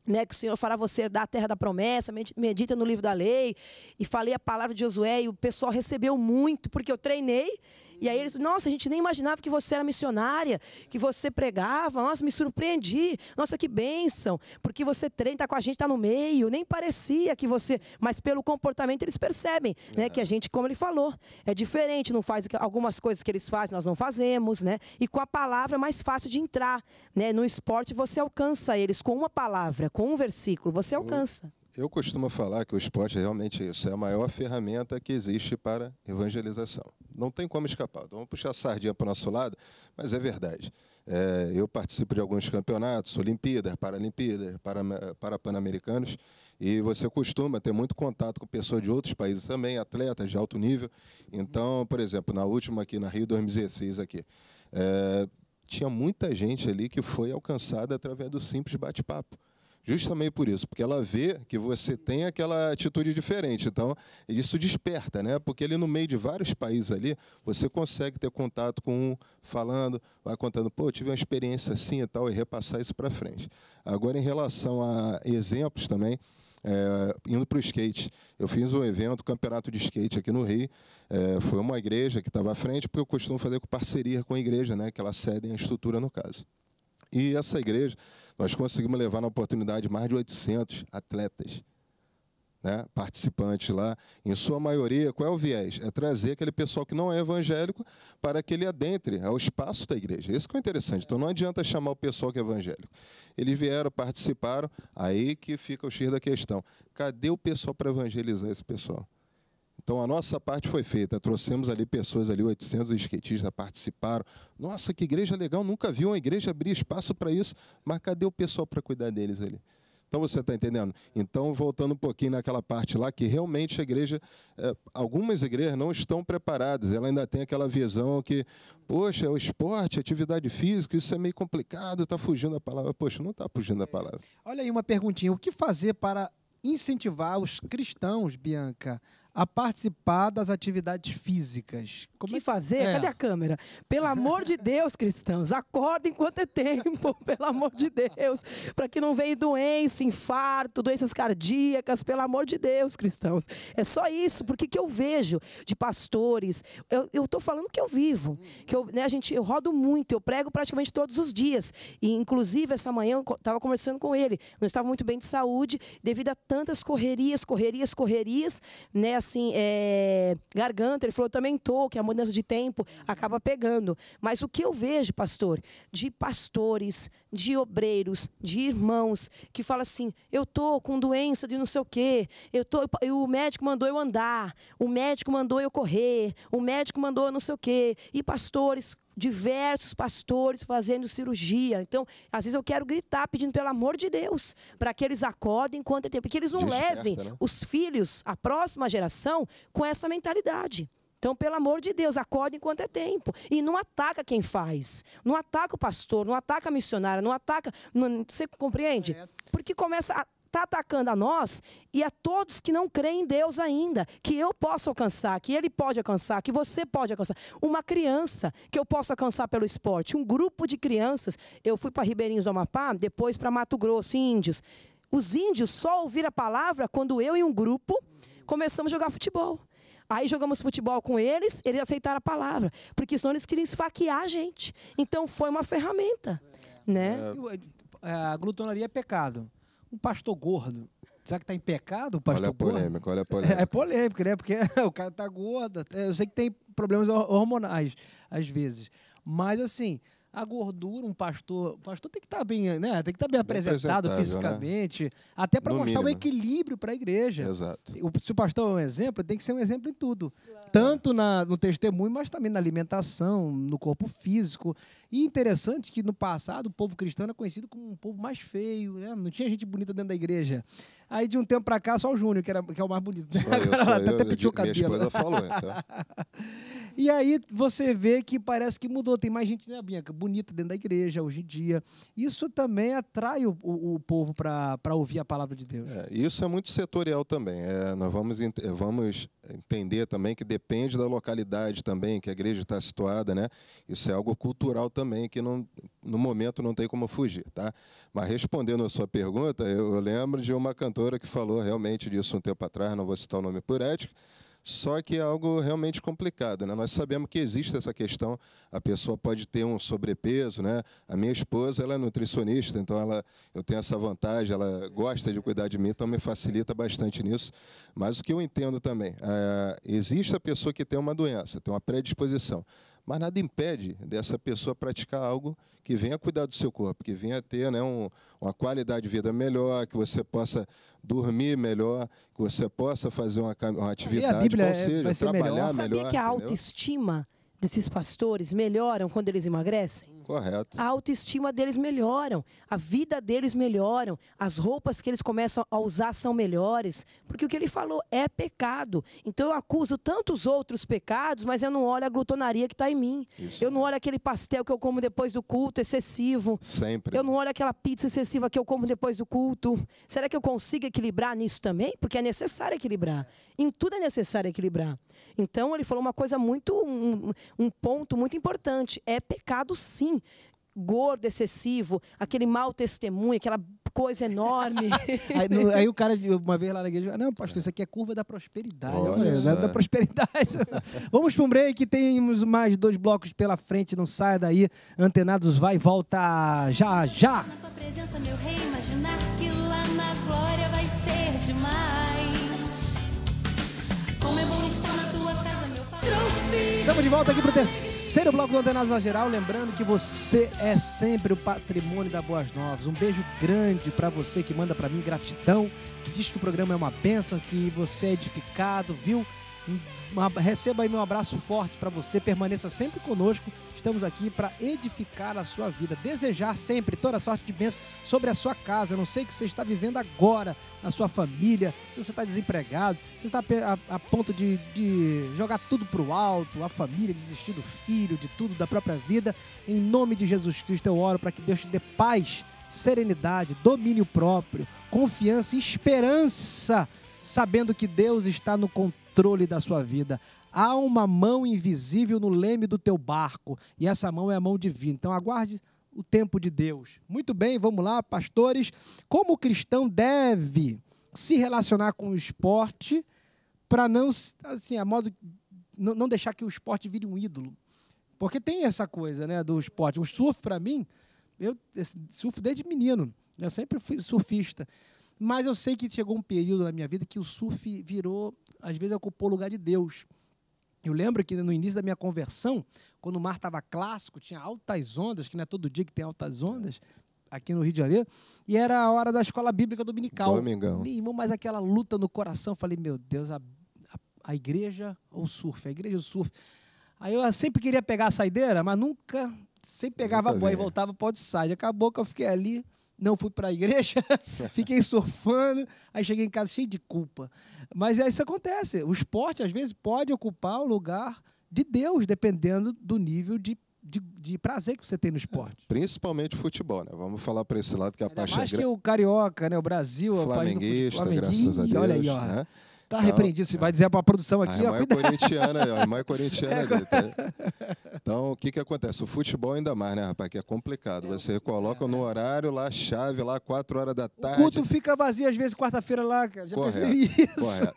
né, que o Senhor fará você herdar a terra da promessa, medita no livro da lei. E falei a palavra de Josué e o pessoal recebeu muito, porque eu treinei e aí eles, nossa, a gente nem imaginava que você era missionária, que você pregava, nossa, me surpreendi, nossa, que bênção, porque você treina, tá com a gente, está no meio, nem parecia que você, mas pelo comportamento eles percebem, né, é. que a é. gente, como ele falou, é diferente, não faz algumas coisas que eles fazem, nós não fazemos, né, e com a palavra é mais fácil de entrar, né, no esporte você alcança eles com uma palavra, com um versículo, você alcança. Eu costumo falar que o esporte é realmente isso, é a maior ferramenta que existe para evangelização. Não tem como escapar. Então, vamos puxar a sardinha para o nosso lado, mas é verdade. É, eu participo de alguns campeonatos, Olimpíadas, Paralimpíadas, para, para Pan-Americanos, e você costuma ter muito contato com pessoas de outros países também, atletas de alto nível. Então, por exemplo, na última aqui, na Rio 2016, aqui, é, tinha muita gente ali que foi alcançada através do simples bate-papo. Justamente por isso, porque ela vê que você tem aquela atitude diferente. Então, isso desperta, né? Porque ele, no meio de vários países ali, você consegue ter contato com um falando, vai contando, pô, eu tive uma experiência assim e tal, e repassar isso para frente. Agora, em relação a exemplos também, é, indo para o skate. Eu fiz um evento, campeonato de skate aqui no Rio. É, foi uma igreja que estava à frente, porque eu costumo fazer com parceria com a igreja, né? Que ela cede a estrutura no caso. E essa igreja, nós conseguimos levar na oportunidade mais de 800 atletas, né, participantes lá. Em sua maioria, qual é o viés? É trazer aquele pessoal que não é evangélico para que ele adentre ao espaço da igreja. Isso que é interessante. Então não adianta chamar o pessoal que é evangélico. Eles vieram, participaram, aí que fica o X da questão. Cadê o pessoal para evangelizar esse pessoal? Então a nossa parte foi feita, trouxemos ali pessoas ali 800 skatistas participaram. Nossa, que igreja legal, nunca vi uma igreja abrir espaço para isso, mas cadê o pessoal para cuidar deles ali? Então você está entendendo? Então, voltando um pouquinho naquela parte lá, que realmente a igreja, eh, algumas igrejas não estão preparadas, ela ainda tem aquela visão que, poxa, é o esporte, é atividade física, isso é meio complicado, está fugindo da palavra. Poxa, não está fugindo da é. palavra. Olha aí uma perguntinha: o que fazer para incentivar os cristãos, Bianca, a participar das atividades físicas. Como que é? fazer? É. Cadê a câmera? Pelo amor de Deus, cristãos, acordem enquanto é tempo, <laughs> pelo amor de Deus, para que não venha doença, infarto, doenças cardíacas, pelo amor de Deus, cristãos. É só isso, porque que eu vejo de pastores, eu estou falando que eu vivo, que eu, né, a gente, eu rodo muito, eu prego praticamente todos os dias, e inclusive essa manhã eu estava conversando com ele, Eu estava muito bem de saúde, devido a tantas correrias, correrias, correrias, né, assim, é, garganta, ele falou, também tô, que é a mudança de tempo acaba pegando. Mas o que eu vejo, pastor, de pastores, de obreiros, de irmãos, que fala assim, eu tô com doença de não sei o quê, eu tô, eu, o médico mandou eu andar, o médico mandou eu correr, o médico mandou eu não sei o quê, e pastores diversos pastores fazendo cirurgia. Então, às vezes eu quero gritar pedindo pelo amor de Deus para que eles acordem enquanto é tempo, que eles não Desperta, levem né? os filhos, a próxima geração, com essa mentalidade. Então, pelo amor de Deus, acorde enquanto é tempo. E não ataca quem faz. Não ataca o pastor, não ataca a missionária, não ataca. Não, você compreende? Porque começa a está atacando a nós e a todos que não creem em Deus ainda, que eu posso alcançar, que ele pode alcançar, que você pode alcançar. Uma criança que eu posso alcançar pelo esporte, um grupo de crianças. Eu fui para Ribeirinhos do Amapá, depois para Mato Grosso, índios. Os índios só ouviram a palavra quando eu e um grupo começamos a jogar futebol. Aí jogamos futebol com eles, eles aceitaram a palavra, porque senão eles queriam esfaquear a gente. Então foi uma ferramenta, né? É, a glutonaria é pecado um pastor gordo. Será que está em pecado o pastor olha gordo? Polêmica, olha a <laughs> é polêmica. É, é polêmico, né? Porque <laughs> o cara está gordo. Eu sei que tem problemas hormonais, às vezes. Mas, assim, a gordura, um pastor. O pastor tem que estar tá bem, né? Tem que tá estar bem, apresentado né? fisicamente, né? até para mostrar mínimo. um equilíbrio para a igreja. Exato. O, se o pastor é um exemplo, tem que ser um exemplo em tudo. Claro. Tanto na, no testemunho, mas também na alimentação, no corpo físico. E interessante que no passado o povo cristão era conhecido como um povo mais feio, né? Não tinha gente bonita dentro da igreja. Aí de um tempo para cá, só o Júnior, que, era, que é o mais bonito. <laughs> Agora eu, ela eu, até eu, pediu o cabelo. Minha esposa falou, então. <laughs> E aí você vê que parece que mudou. Tem mais gente, né, Bianca? Bonita dentro da igreja hoje em dia. Isso também atrai o, o, o povo para ouvir a palavra de Deus. É, isso é muito setorial também. É, nós vamos, é, vamos entender também que depende da localidade também, que a igreja está situada, né? Isso é algo cultural também, que não, no momento não tem como fugir, tá? Mas respondendo a sua pergunta, eu lembro de uma cantora que falou realmente disso um tempo atrás, não vou citar o nome por ética, só que é algo realmente complicado. Né? Nós sabemos que existe essa questão, a pessoa pode ter um sobrepeso. Né? A minha esposa ela é nutricionista, então ela, eu tenho essa vantagem, ela gosta de cuidar de mim, então me facilita bastante nisso. Mas o que eu entendo também, é, existe a pessoa que tem uma doença, tem uma predisposição. Mas nada impede dessa pessoa praticar algo que venha cuidar do seu corpo, que venha ter né, um, uma qualidade de vida melhor, que você possa dormir melhor, que você possa fazer uma, uma atividade, ou é, seja, trabalhar melhor. melhor Sabia que a autoestima desses pastores melhoram quando eles emagrecem? Correto. A autoestima deles melhoram, a vida deles melhoram, as roupas que eles começam a usar são melhores, porque o que ele falou é pecado. Então eu acuso tantos outros pecados, mas eu não olho a glutonaria que está em mim. Isso. Eu não olho aquele pastel que eu como depois do culto excessivo. Sempre. Eu não olho aquela pizza excessiva que eu como depois do culto. Será que eu consigo equilibrar nisso também? Porque é necessário equilibrar. Em tudo é necessário equilibrar. Então ele falou uma coisa muito um, um ponto muito importante. É pecado, sim, gordo excessivo, aquele mau testemunho, aquela coisa enorme. <laughs> aí, no, aí, o cara, uma vez lá na igreja, não, pastor, isso aqui é curva da prosperidade. Olha, é da prosperidade. <laughs> Vamos para um break, temos mais dois blocos pela frente, não saia daí. Antenados vai e volta já, já. Na tua presença, meu rei, imaginar Estamos de volta aqui para o terceiro bloco do Antenados na Geral. Lembrando que você é sempre o patrimônio da Boas Novas. Um beijo grande para você que manda para mim gratidão, que diz que o programa é uma bênção, que você é edificado, viu? Um receba aí meu abraço forte para você, permaneça sempre conosco. Estamos aqui para edificar a sua vida, desejar sempre toda sorte de bênção sobre a sua casa. Eu não sei o que você está vivendo agora na sua família, se você está desempregado, se está a, a, ponto de, de jogar tudo para o alto, a família, desistir do filho, de tudo, da própria vida. Em nome de Jesus Cristo, eu oro para que Deus te dê paz, serenidade, domínio próprio, confiança e esperança sabendo que Deus está no controle controle da sua vida. Há uma mão invisível no leme do teu barco, e essa mão é a mão divina. Então aguarde o tempo de Deus. Muito bem, vamos lá, pastores. Como o cristão deve se relacionar com o esporte para não, assim, a modo não deixar que o esporte vire um ídolo? Porque tem essa coisa, né, do esporte. O surf para mim, eu surfo desde menino. Eu sempre fui surfista. Mas eu sei que chegou um período na minha vida que o surf virou, às vezes ocupou o lugar de Deus. Eu lembro que no início da minha conversão, quando o mar estava clássico, tinha altas ondas, que não é todo dia que tem altas é. ondas, aqui no Rio de Janeiro, e era a hora da escola bíblica dominical. Domingão. Nem, mas aquela luta no coração, falei, meu Deus, a, a, a igreja ou o surf? A igreja ou o surf? Aí eu sempre queria pegar a saideira, mas nunca, sempre pegava a boia e voltava para o side. Acabou que eu fiquei ali não fui para a igreja, <laughs> fiquei surfando, aí cheguei em casa cheio de culpa. Mas é isso acontece. O esporte, às vezes, pode ocupar o lugar de Deus, dependendo do nível de de, de, prazer que você tem no esporte. É, principalmente futebol, né? Vamos falar para esse lado que a Ainda paixão. Acho é que o carioca, né? O Brasil, é o país do futebol. Flamenguista, graças a Deus. Olha aí, ó. Né? Tá arrependido repreendido. Você é. vai dizer para a produção aqui. A irmã é ó, é corintiana, a irmã é corintiana ali, <laughs> é, tá? Então, o que, que acontece? O futebol ainda mais, né, rapaz? Que é complicado. Você coloca no horário lá, chave lá, 4 horas da tarde. O culto fica vazio às vezes quarta-feira lá, cara. Já correto, percebi isso. Correto.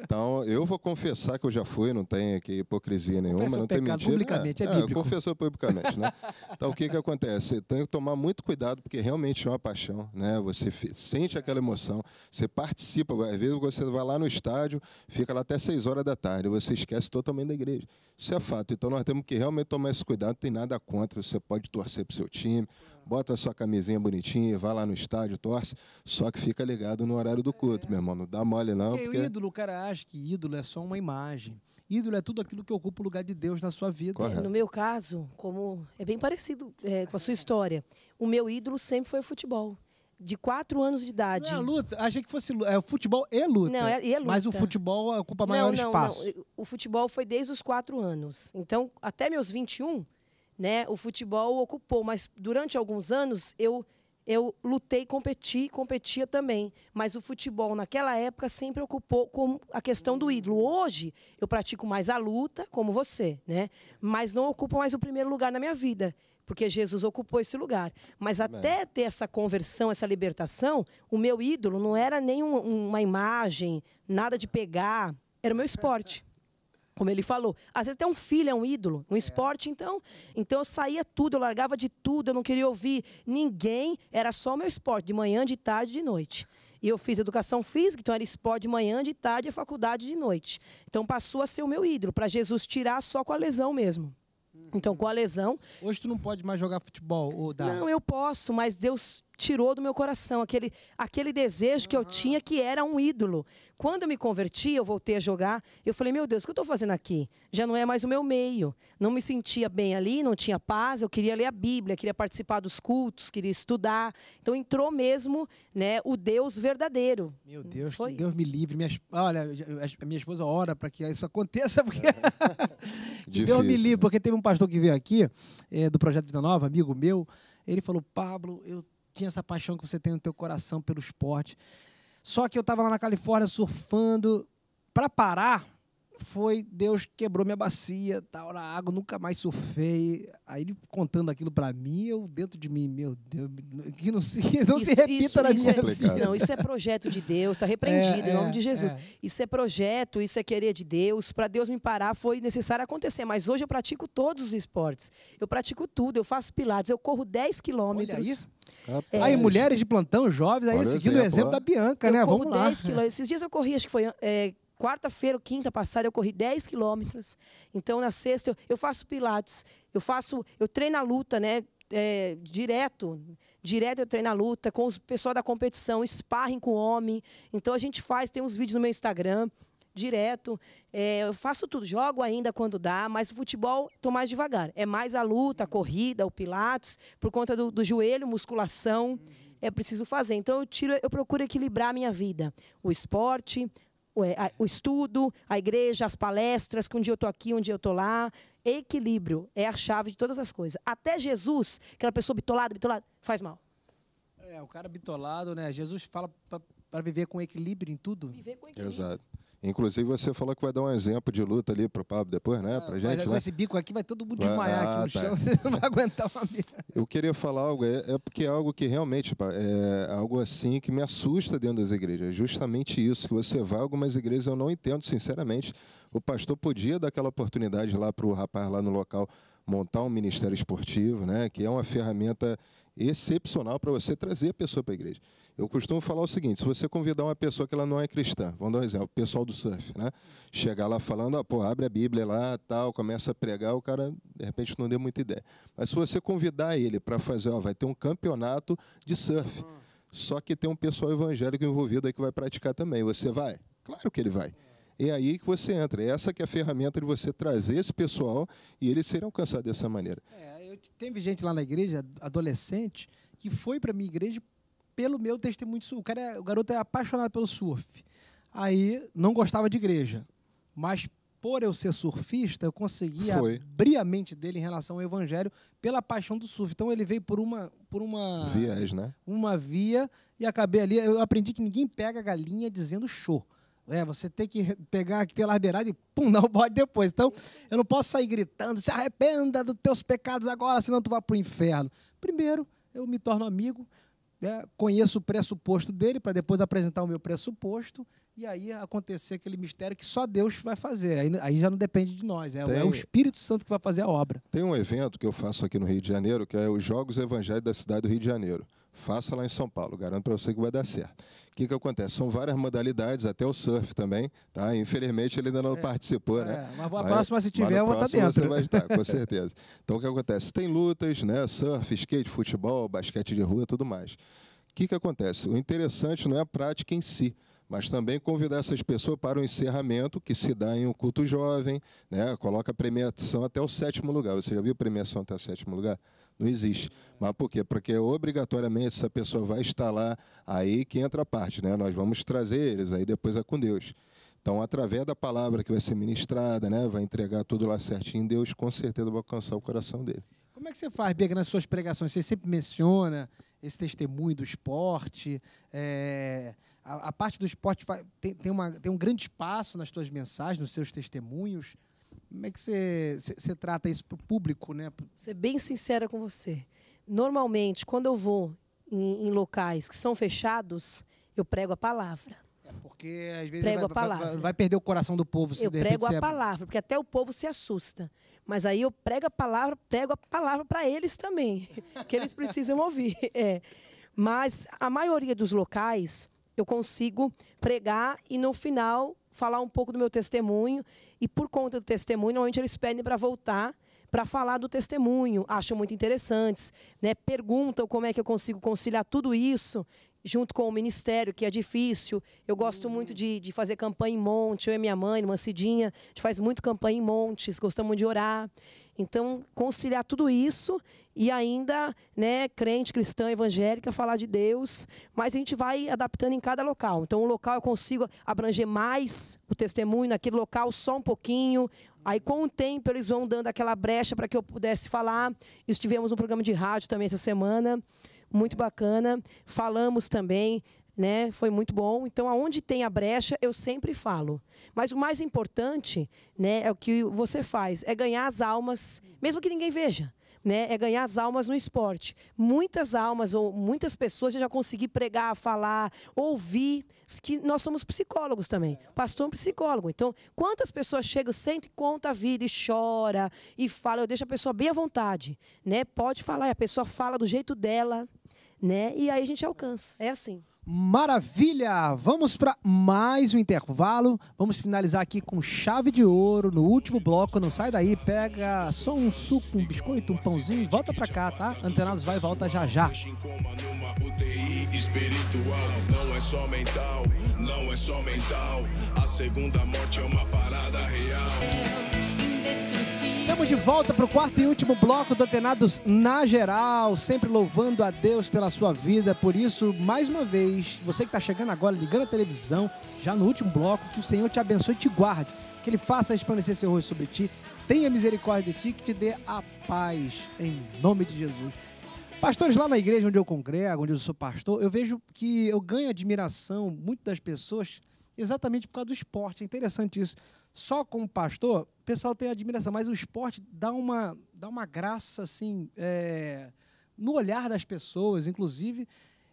Então, eu vou confessar que eu já fui, não tem aqui hipocrisia nenhuma, não tem mentira. publicamente, é, é, é bíblico. Confessou publicamente, né? <laughs> Então, o que que acontece? Tem então, que tomar muito cuidado, porque realmente é uma paixão, né? Você sente aquela emoção, você participa. Às vezes você vai lá no estádio, estádio, fica lá até 6 horas da tarde, você esquece totalmente da igreja. Isso é fato. Então nós temos que realmente tomar esse cuidado, não tem nada contra, você pode torcer para o seu time, bota a sua camisinha bonitinha, vai lá no estádio, torce, só que fica ligado no horário do culto, é. meu irmão, não dá mole não. Porque, porque... o ídolo, o cara acha que ídolo é só uma imagem. Ídolo é tudo aquilo que ocupa o lugar de Deus na sua vida. Correto. No meu caso, como é bem parecido é, com a sua história, o meu ídolo sempre foi o futebol de 4 anos de é idade. Não luta? Achei que fosse é, futebol e luta. Não, é, e é luta. Mas o futebol ocupa maior não, não, espaço. Não. O futebol foi desde os 4 anos. Então, até meus 21, né, o futebol ocupou. Mas durante alguns anos, eu, eu lutei, competi, competia também. Mas o futebol, naquela época, sempre ocupou como a questão do ídolo. Hoje, eu pratico mais a luta, como você, né? Mas não ocupa mais o primeiro lugar na minha vida porque Jesus ocupou esse lugar. Mas até ter essa conversão, essa libertação, o meu ídolo não era nenhuma imagem, nada de pegar, era o meu esporte. <laughs> Como ele falou, às vezes até um filho é um ídolo, um é. esporte, então. Então eu saía tudo, eu largava de tudo, eu não queria ouvir ninguém, era só o meu esporte, de manhã, de tarde, de noite. E eu fiz educação física, então era esporte de manhã, de tarde e faculdade de noite. Então passou a ser o meu ídolo, para Jesus tirar só com a lesão mesmo. Então, com a lesão. Hoje tu não pode mais jogar futebol ou dar. Não, eu posso, mas Deus tirou do meu coração aquele, aquele desejo que eu tinha, que era um ídolo. Quando eu me converti, eu voltei a jogar, eu falei, meu Deus, o que eu estou fazendo aqui? Já não é mais o meu meio. Não me sentia bem ali, não tinha paz, eu queria ler a Bíblia, queria participar dos cultos, queria estudar. Então entrou mesmo né, o Deus verdadeiro. Meu Deus, Foi que Deus isso. me livre. Minha, olha, a minha esposa ora para que isso aconteça, <laughs> porque <laughs> Deus me livre, porque teve um pastor que veio aqui, é, do Projeto Vida Nova, amigo meu, ele falou, Pablo, eu tinha essa paixão que você tem no teu coração pelo esporte. Só que eu estava lá na Califórnia surfando. Para parar, foi Deus quebrou minha bacia, tal, a água, nunca mais surfei. Aí ele contando aquilo para mim, eu dentro de mim, meu Deus, que não se, <laughs> não isso, se repita isso, na isso minha é, vida. Não, isso é projeto de Deus, está repreendido é, em nome é, de Jesus. É. Isso é projeto, isso é querer de Deus. Para Deus me parar foi necessário acontecer, mas hoje eu pratico todos os esportes. Eu pratico tudo, eu faço pilates, eu corro 10 quilômetros. isso. É. Aí, mulheres de plantão, jovens, aí seguindo exemplo, o exemplo da Bianca, eu né? Vamos 10 lá. 10 Esses dias eu corri, acho que foi é, Quarta-feira, quinta passada, eu corri 10 quilômetros. Então, na sexta, eu, eu faço pilates, eu faço, eu treino a luta, né? É, direto, direto eu treino a luta com o pessoal da competição, sparring com o homem. Então a gente faz, tem uns vídeos no meu Instagram, direto. É, eu faço tudo, jogo ainda quando dá, mas o futebol estou mais devagar. É mais a luta, a corrida, o pilates, por conta do, do joelho, musculação. É preciso fazer. Então eu tiro, eu procuro equilibrar a minha vida. O esporte, o estudo, a igreja, as palestras, que um dia eu estou aqui, um dia eu estou lá. Equilíbrio é a chave de todas as coisas. Até Jesus, aquela pessoa bitolada, bitolada, faz mal. É, o cara bitolado, né? Jesus fala para viver com equilíbrio em tudo. Viver com equilíbrio. Exato. Inclusive, você falou que vai dar um exemplo de luta ali pro Pablo depois, né? Ah, pra gente, mas com né? esse bico aqui vai todo mundo desmaiar ah, aqui no tá. chão, <laughs> não vai aguentar uma mira. Eu queria falar algo, é, é, porque é algo que realmente, é algo assim que me assusta dentro das igrejas. É justamente isso, que você vai a algumas igrejas, eu não entendo, sinceramente. O pastor podia dar aquela oportunidade lá pro rapaz lá no local montar um ministério esportivo, né? Que é uma ferramenta excepcional para você trazer a pessoa para a igreja. Eu costumo falar o seguinte: se você convidar uma pessoa que ela não é cristã, vamos dar um exemplo, o pessoal do surf, né? Chegar lá falando, ah, pô, abre a Bíblia lá, tal, começa a pregar, o cara de repente não deu muita ideia. Mas se você convidar ele para fazer, ó, vai ter um campeonato de surf. Só que tem um pessoal evangélico envolvido aí que vai praticar também. Você vai? Claro que ele vai. É aí que você entra. É essa que é a ferramenta de você trazer esse pessoal e eles serão alcançados dessa maneira. É gente, teve gente lá na igreja, adolescente, que foi para minha igreja pelo meu testemunho O cara, é, o garoto é apaixonado pelo surf. Aí não gostava de igreja, mas por eu ser surfista, eu consegui Foi. abrir a mente dele em relação ao evangelho pela paixão do surf. Então ele veio por uma por uma viés, né? Uma via e acabei ali, eu aprendi que ninguém pega a galinha dizendo show. É, você tem que pegar aqui pela beirada e pum, <laughs> dar o bode depois. Então, eu não posso sair gritando, se arrependa dos teus pecados agora, senão tu vai para o inferno. Primeiro, eu me torno amigo, né, conheço o pressuposto dele, para depois apresentar o meu pressuposto, e aí acontecer aquele mistério que só Deus vai fazer. Aí, aí já não depende de nós, é, tem, é o Espírito Santo que vai fazer a obra. Tem um evento que eu faço aqui no Rio de Janeiro, que é os Jogos Evangélicos da cidade do Rio de Janeiro. Faça lá em São Paulo, garanto para você que vai dar certo. O que, que acontece? São várias modalidades, até o surf também, tá? Infelizmente ele ainda não é, participou, né? é, né? Mas a próxima, se tiver, eu vou estar tá dentro. Você vai estar, com <laughs> certeza. Então o que acontece? Tem lutas, né? Surf, skate, futebol, basquete de rua, tudo mais. O que, que acontece? O interessante não é a prática em si, mas também convidar essas pessoas para o um encerramento que se dá em um culto jovem, né? Coloca a premiação até o sétimo lugar. Você já viu premiação até o sétimo lugar? Não existe. Mas por quê? Porque obrigatoriamente essa pessoa vai estar lá, aí que entra a parte, né? Nós vamos trazer eles, aí depois é com Deus. Então, através da palavra que vai ser ministrada, né? Vai entregar tudo lá certinho, Deus com certeza vai alcançar o coração dele. Como é que você faz, Bega, nas suas pregações? Você sempre menciona esse testemunho do esporte. É... A, parte do esporte tem, uma, tem um grande espaço nas suas mensagens, nos seus testemunhos. Como é que você, você trata isso para o público? Né? Vou ser bem sincera com você. Normalmente, quando eu vou em, em locais que são fechados, eu prego a palavra. É, porque às vezes prego vai, a palavra. Vai, perder o coração do povo. Se eu prego a é... palavra, porque até o povo se assusta. Mas aí eu prego a palavra, prego a palavra para eles também, <laughs> que eles precisam ouvir. <laughs> É. Mas a maioria dos locais eu consigo pregar e no final falar um pouco do meu testemunho e por conta do testemunho, normalmente eles pedem para voltar para falar do testemunho, acham muito interessantes, né? perguntam como é que eu consigo conciliar tudo isso junto com o ministério, que é difícil. Eu gosto uhum. muito de, de fazer campanha em monte. Eu e minha mãe, uma Cidinha, a gente faz muito campanha em montes, gostamos de orar. Então, conciliar tudo isso e ainda, né, crente, cristã, evangélica, falar de Deus, mas a gente vai adaptando em cada local. Então, um local eu consigo abranger mais o testemunho, naquele local só um pouquinho. Aí, com o tempo, eles vão dando aquela brecha para que eu pudesse falar. e estivemos um programa de rádio também essa semana muito bacana. Falamos também né? Foi muito bom. Então, aonde tem a brecha, eu sempre falo. Mas o mais importante, né, é o que você faz, é ganhar as almas, mesmo que ninguém veja né, é ganhar as almas no esporte. Muitas almas ou muitas pessoas eu já consegui pregar, falar, ouvir, que nós somos psicólogos também. O pastor é um psicólogo. Então, quantas pessoas chegam, sente, conta a vida e chora e fala, eu deixo a pessoa bem à vontade, né? Pode falar, e a pessoa fala do jeito dela, né? E aí a gente alcança. É assim. Maravilha! Vamos para mais um intervalo. Vamos finalizar aqui com chave de ouro no último bloco. Não sai daí, pega só um suco, um biscoito, um pãozinho, e volta para cá, tá? Antenados vai e volta já já. Espiritual, não é só mental, não é só mental. A segunda morte é uma parada real. É, Estamos de volta para o quarto e último bloco do Antenados na geral, sempre louvando a Deus pela sua vida. Por isso, mais uma vez, você que está chegando agora, ligando a televisão, já no último bloco, que o Senhor te abençoe e te guarde, que Ele faça esclarecer seu rosto sobre ti, tenha misericórdia de ti, que te dê a paz, em nome de Jesus. Pastores, lá na igreja onde eu congrego, onde eu sou pastor, eu vejo que eu ganho admiração muito das pessoas exatamente por causa do esporte. É interessante isso. Só como pastor, o pessoal tem admiração, mas o esporte dá uma, dá uma graça assim é, no olhar das pessoas. Inclusive,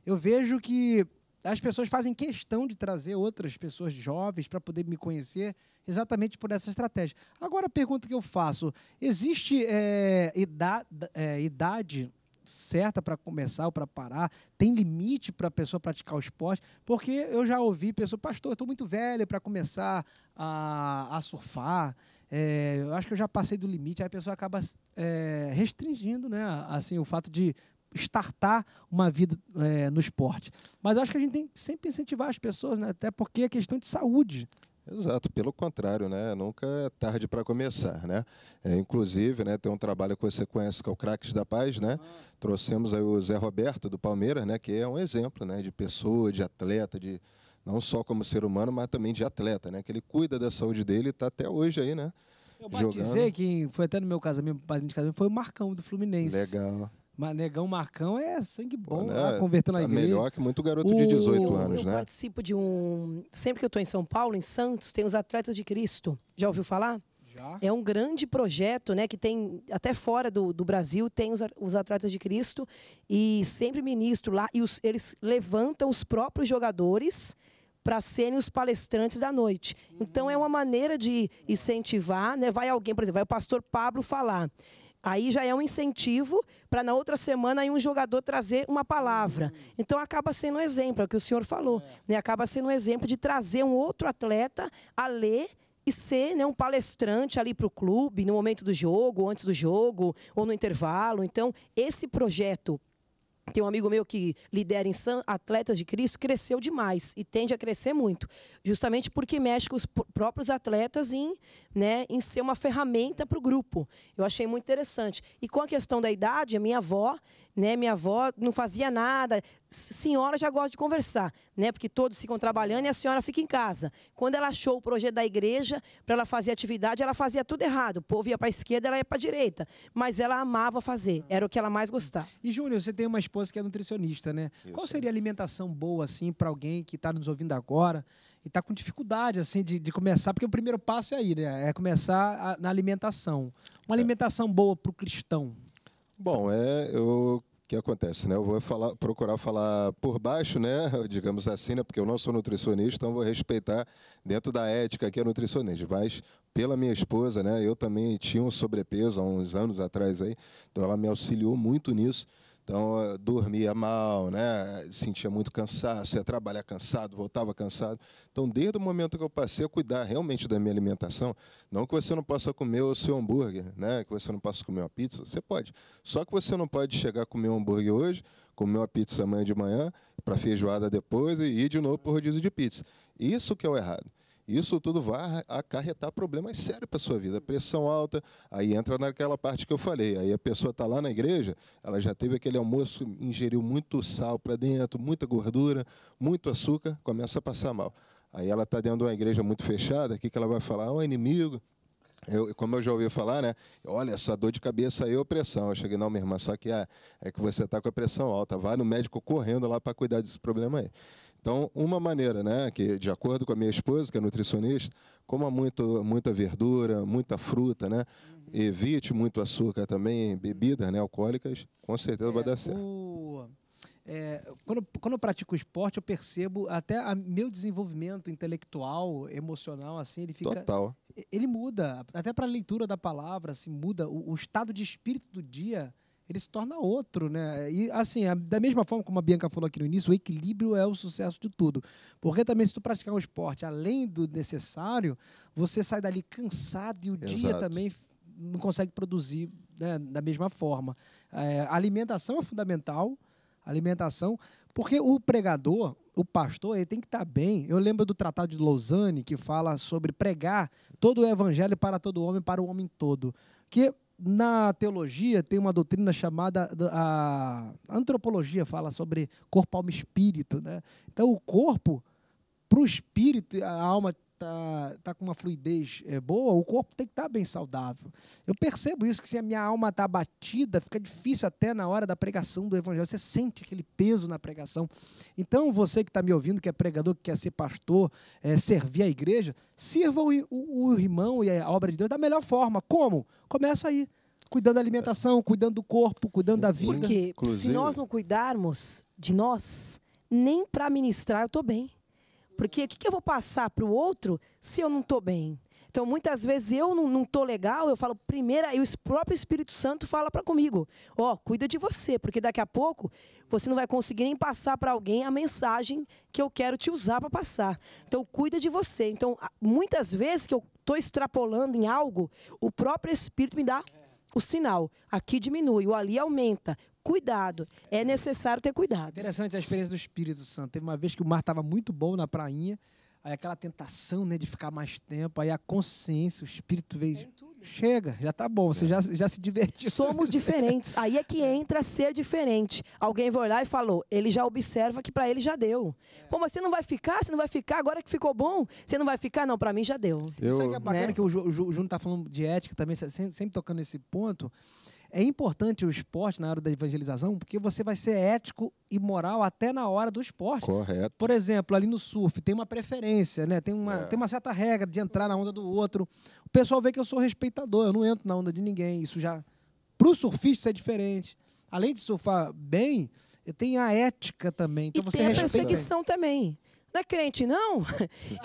eu vejo que as pessoas fazem questão de trazer outras pessoas jovens para poder me conhecer exatamente por essa estratégia. Agora, a pergunta que eu faço: existe é, idade, é, idade certa para começar ou para parar? Tem limite para a pessoa praticar o esporte? Porque eu já ouvi pessoas, pastor, estou muito velho para começar a, a surfar, é, eu acho que eu já passei do limite, aí a pessoa acaba é, restringindo né, assim, o fato de startar uma vida é, no esporte. Mas eu acho que a gente tem que sempre incentivar as pessoas, né, até porque é questão de saúde. Exato, pelo contrário, né? Nunca é tarde para começar, né? É, inclusive, né, tem um trabalho que você conhece que é o Craques da Paz, né? Ah. Trouxemos aí o Zé Roberto do Palmeiras, né, que é um exemplo, né, de pessoa, de atleta, de não só como ser humano, mas também de atleta, né? Que ele cuida da saúde dele e está até hoje aí, né? Eu jogando. dizer que foi até no meu casamento, padrinho de casamento, foi o Marcão do Fluminense. Legal. Mas Negão Marcão é sangue bom, Pô, né? lá, convertendo a tá igreja. Melhor que muito garoto de 18 anos, eu né? Eu participo de um... Sempre que eu estou em São Paulo, em Santos, tem os Atletas de Cristo. Já ouviu falar? Já. É um grande projeto, né? Que tem, até fora do, do Brasil, tem os, os Atletas de Cristo. E sempre ministro lá. E os, eles levantam os próprios jogadores para serem os palestrantes da noite. Então é uma maneira de incentivar, né? Vai alguém, por exemplo, vai o pastor Pablo falar. Aí já é um incentivo para na outra semana aí um jogador trazer uma palavra. Então acaba sendo um exemplo, é o que o senhor falou, é. né? Acaba sendo um exemplo de trazer um outro atleta a ler e ser né, um palestrante ali para o clube, no momento do jogo, antes do jogo, ou no intervalo. Então, esse projeto tem um amigo meu que lidera em San Atletas de Cristo, cresceu demais e tende a crescer muito, justamente porque mexe com os próprios atletas em, né, em ser uma ferramenta para o grupo. Eu achei muito interessante. E com a questão da idade, a minha avó, né? Minha avó não fazia nada. Senhora já gosta de conversar, né? Porque todos ficam trabalhando e a senhora fica em casa. Quando ela achou o projeto da igreja para ela fazer atividade, ela fazia tudo errado. O povo ia para a esquerda, ela ia para a direita. Mas ela amava fazer, ah. era o que ela mais gostava. E Júnior, você tem uma esposa que é nutricionista, né? Eu Qual sei. seria a alimentação boa assim para alguém que está nos ouvindo agora? e está com dificuldade assim de, de, começar, porque o primeiro passo é aí, né? É começar a, na alimentação. Uma é. alimentação é. boa para o cristão. Bom, é, eu que acontece, né? Eu vou falar, procurar falar por baixo, né? <laughs> Digamos assim, né? Porque eu não sou nutricionista, então vou respeitar dentro da ética que é nutricionista. Mas pela minha esposa, né? Eu também tinha um sobrepeso há uns anos atrás aí, então ela me auxiliou muito nisso. Então, dormia mal, né? sentia muito cansaço, ia trabalhar cansado, voltava cansado. Então, desde o momento que eu passei a cuidar realmente da minha alimentação, não que você não possa comer o seu hambúrguer, né? que você não possa comer uma pizza, você pode. Só que você não pode chegar a comer um hambúrguer hoje, comer uma pizza amanhã de manhã, para feijoada depois e ir de novo para o rodízio de pizza. Isso que é o errado. Isso tudo vai acarretar problemas sérios para a sua vida. Pressão alta, aí entra naquela parte que eu falei. Aí a pessoa está lá na igreja, ela já teve aquele almoço, ingeriu muito sal para dentro, muita gordura, muito açúcar, começa a passar mal. Aí ela está dentro de uma igreja muito fechada, o que, ela vai falar? um inimigo, eu, como eu já ouvi falar, né? Olha, essa dor de cabeça aí é opressão. Eu cheguei, não, minha irmã, só que é, é que você está com a pressão alta. Vai no médico correndo lá para cuidar desse problema aí. Então, uma maneira, né, que de acordo com a minha esposa, que é nutricionista, coma muito, muita verdura, muita fruta, né? Uhum. Evite muito açúcar também, bebidas né, alcoólicas, com certeza é, vai dar certo. O... É, quando, quando eu pratico esporte, eu percebo até a, meu desenvolvimento intelectual, emocional, assim, ele fica. Total. Ele muda. Até para a leitura da palavra, assim, muda. O, o estado de espírito do dia ele se torna outro, né? E assim, da mesma forma como a Bianca falou aqui no início, o equilíbrio é o sucesso de tudo. Porque também se tu praticar um esporte além do necessário, você sai dali cansado e o Exato. dia também não consegue produzir né, da mesma forma. É, alimentação é fundamental, alimentação, porque o pregador, o pastor, ele tem que estar tá bem. Eu lembro do Tratado de Lausanne que fala sobre pregar todo o evangelho para todo o homem, para o homem todo. Que na teologia tem uma doutrina chamada a antropologia fala sobre corpo, alma espírito, né? Então o corpo para o espírito, a alma tá, tá com uma fluidez é, boa, o corpo tem que estar tá bem saudável. Eu percebo isso, que se a minha alma está abatida, fica difícil até na hora da pregação do evangelho. Você sente aquele peso na pregação. Então, você que está me ouvindo, que é pregador, que quer ser pastor, é, servir a igreja, sirva o, o, o irmão e a obra de Deus da melhor forma. Como? Começa aí cuidando da alimentação, cuidando do corpo, cuidando da vida. Porque Inclusive. se nós não cuidarmos de nós, nem para ministrar eu tô bem. Porque o que, que eu vou passar para o outro se eu não estou bem? Então, muitas vezes eu não estou legal, eu falo, primeiro, aí o próprio Espírito Santo fala para comigo: ó, oh, cuida de você, porque daqui a pouco você não vai conseguir nem passar para alguém a mensagem que eu quero te usar para passar. Então, cuida de você. Então, muitas vezes que eu estou extrapolando em algo, o próprio Espírito me dá o sinal. Aqui diminui, o ali aumenta. Cuidado, é necessário ter cuidado. Interessante a experiência do Espírito Santo. Teve uma vez que o mar estava muito bom na prainha, aí aquela tentação né, de ficar mais tempo, aí a consciência, o Espírito veio. Chega, já tá bom, você é. já, já se divertiu. Somos <laughs> diferentes. Aí é que entra ser diferente. Alguém vai olhar e falou, ele já observa que para ele já deu. É. Pô, mas você não vai ficar? Você não vai ficar? Agora que ficou bom? Você não vai ficar? Não, para mim já deu. Eu... Isso é que é bacana né? que o, o Júnior tá falando de ética também, sempre tocando nesse ponto. É importante o esporte na hora da evangelização porque você vai ser ético e moral até na hora do esporte. Correto. Por exemplo, ali no surf tem uma preferência, né? Tem uma, é. tem uma certa regra de entrar na onda do outro. O pessoal vê que eu sou respeitador, eu não entro na onda de ninguém. Isso já. Para o surfista é diferente além de surfar bem, tem a ética também. Então e você tem a perseguição também não é crente, não? <laughs>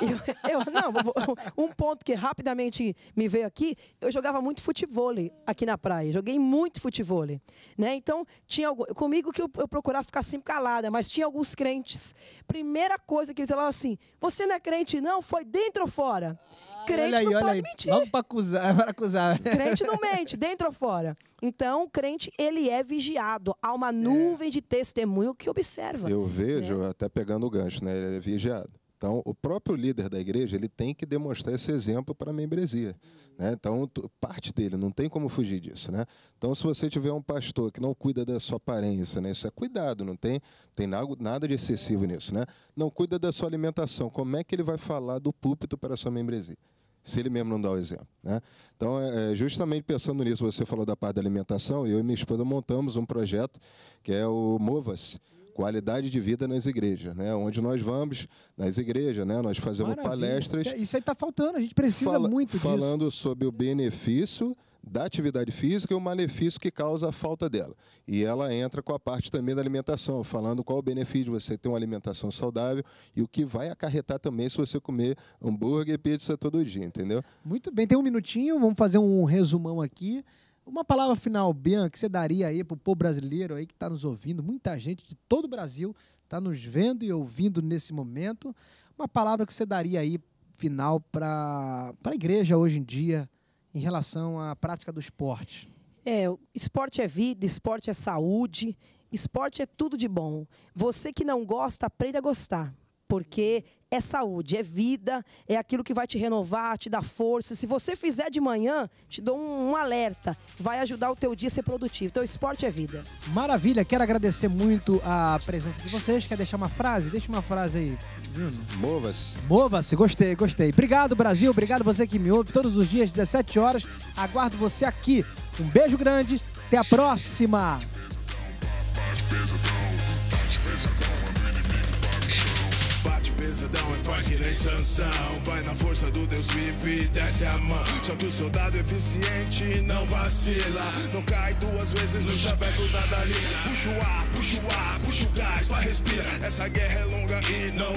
Eu, eu, não, um ponto que rapidamente me veio aqui, eu jogava muito futebol aqui na praia, joguei muito futebol, né? Então, tinha algum, comigo que eu, eu, procurava ficar sempre calada, mas tinha alguns crentes. Primeira coisa que eles falavam assim: "Você não é crente não? Foi dentro ou fora?" Crente aí, não pode aí. mentir. Logo para acusar, para <laughs> acusar. Crente não mente, dentro ou fora. Então, o crente, ele é vigiado. Há uma é. nuvem é. de testemunho que observa. Eu vejo, né? até pegando o gancho, né? Ele é vigiado. Então, o próprio líder da igreja ele tem que demonstrar esse exemplo para a membresia. Né? Então, parte dele, não tem como fugir disso. Né? Então, se você tiver um pastor que não cuida da sua aparência, né? isso é cuidado, não tem, tem nada de excessivo nisso. Né? Não cuida da sua alimentação, como é que ele vai falar do púlpito para a sua membresia? se ele mesmo não dá o exemplo. Né? Então, é, é, justamente pensando nisso, você falou da parte da alimentação, eu e minha esposa montamos um projeto que é o Movas qualidade de vida nas igrejas, né? Onde nós vamos nas igrejas, né? Nós fazemos Maravilha. palestras. Isso é, aí está faltando. A gente precisa fala, muito falando disso. Falando sobre o benefício da atividade física e o malefício que causa a falta dela. E ela entra com a parte também da alimentação, falando qual o benefício de você ter uma alimentação saudável e o que vai acarretar também se você comer hambúrguer e pizza todo dia, entendeu? Muito bem, tem um minutinho, vamos fazer um resumão aqui. Uma palavra final, Bianca, que você daria aí para o povo brasileiro aí que está nos ouvindo, muita gente de todo o Brasil está nos vendo e ouvindo nesse momento. Uma palavra que você daria aí final para a igreja hoje em dia, em relação à prática do esporte? É, esporte é vida, esporte é saúde, esporte é tudo de bom. Você que não gosta, aprenda a gostar, porque é saúde, é vida, é aquilo que vai te renovar, te dar força. Se você fizer de manhã, te dou um, um alerta, vai ajudar o teu dia a ser produtivo. Então, esporte é vida. Maravilha, quero agradecer muito a presença de vocês. Quer deixar uma frase? Deixa uma frase aí. Mova-se. Mova-se. gostei, gostei. Obrigado, Brasil. Obrigado você que me ouve todos os dias, 17 horas. Aguardo você aqui. Um beijo grande. Até a próxima. cidadão e é faz que nem sanção. Vai na força do Deus vivo e desce a mão. Só que o soldado eficiente não vacila. Não cai duas vezes no chaveco da Dalila. Puxa o ar, puxa o ar, puxa o gás, vai respira. Essa guerra é longa e não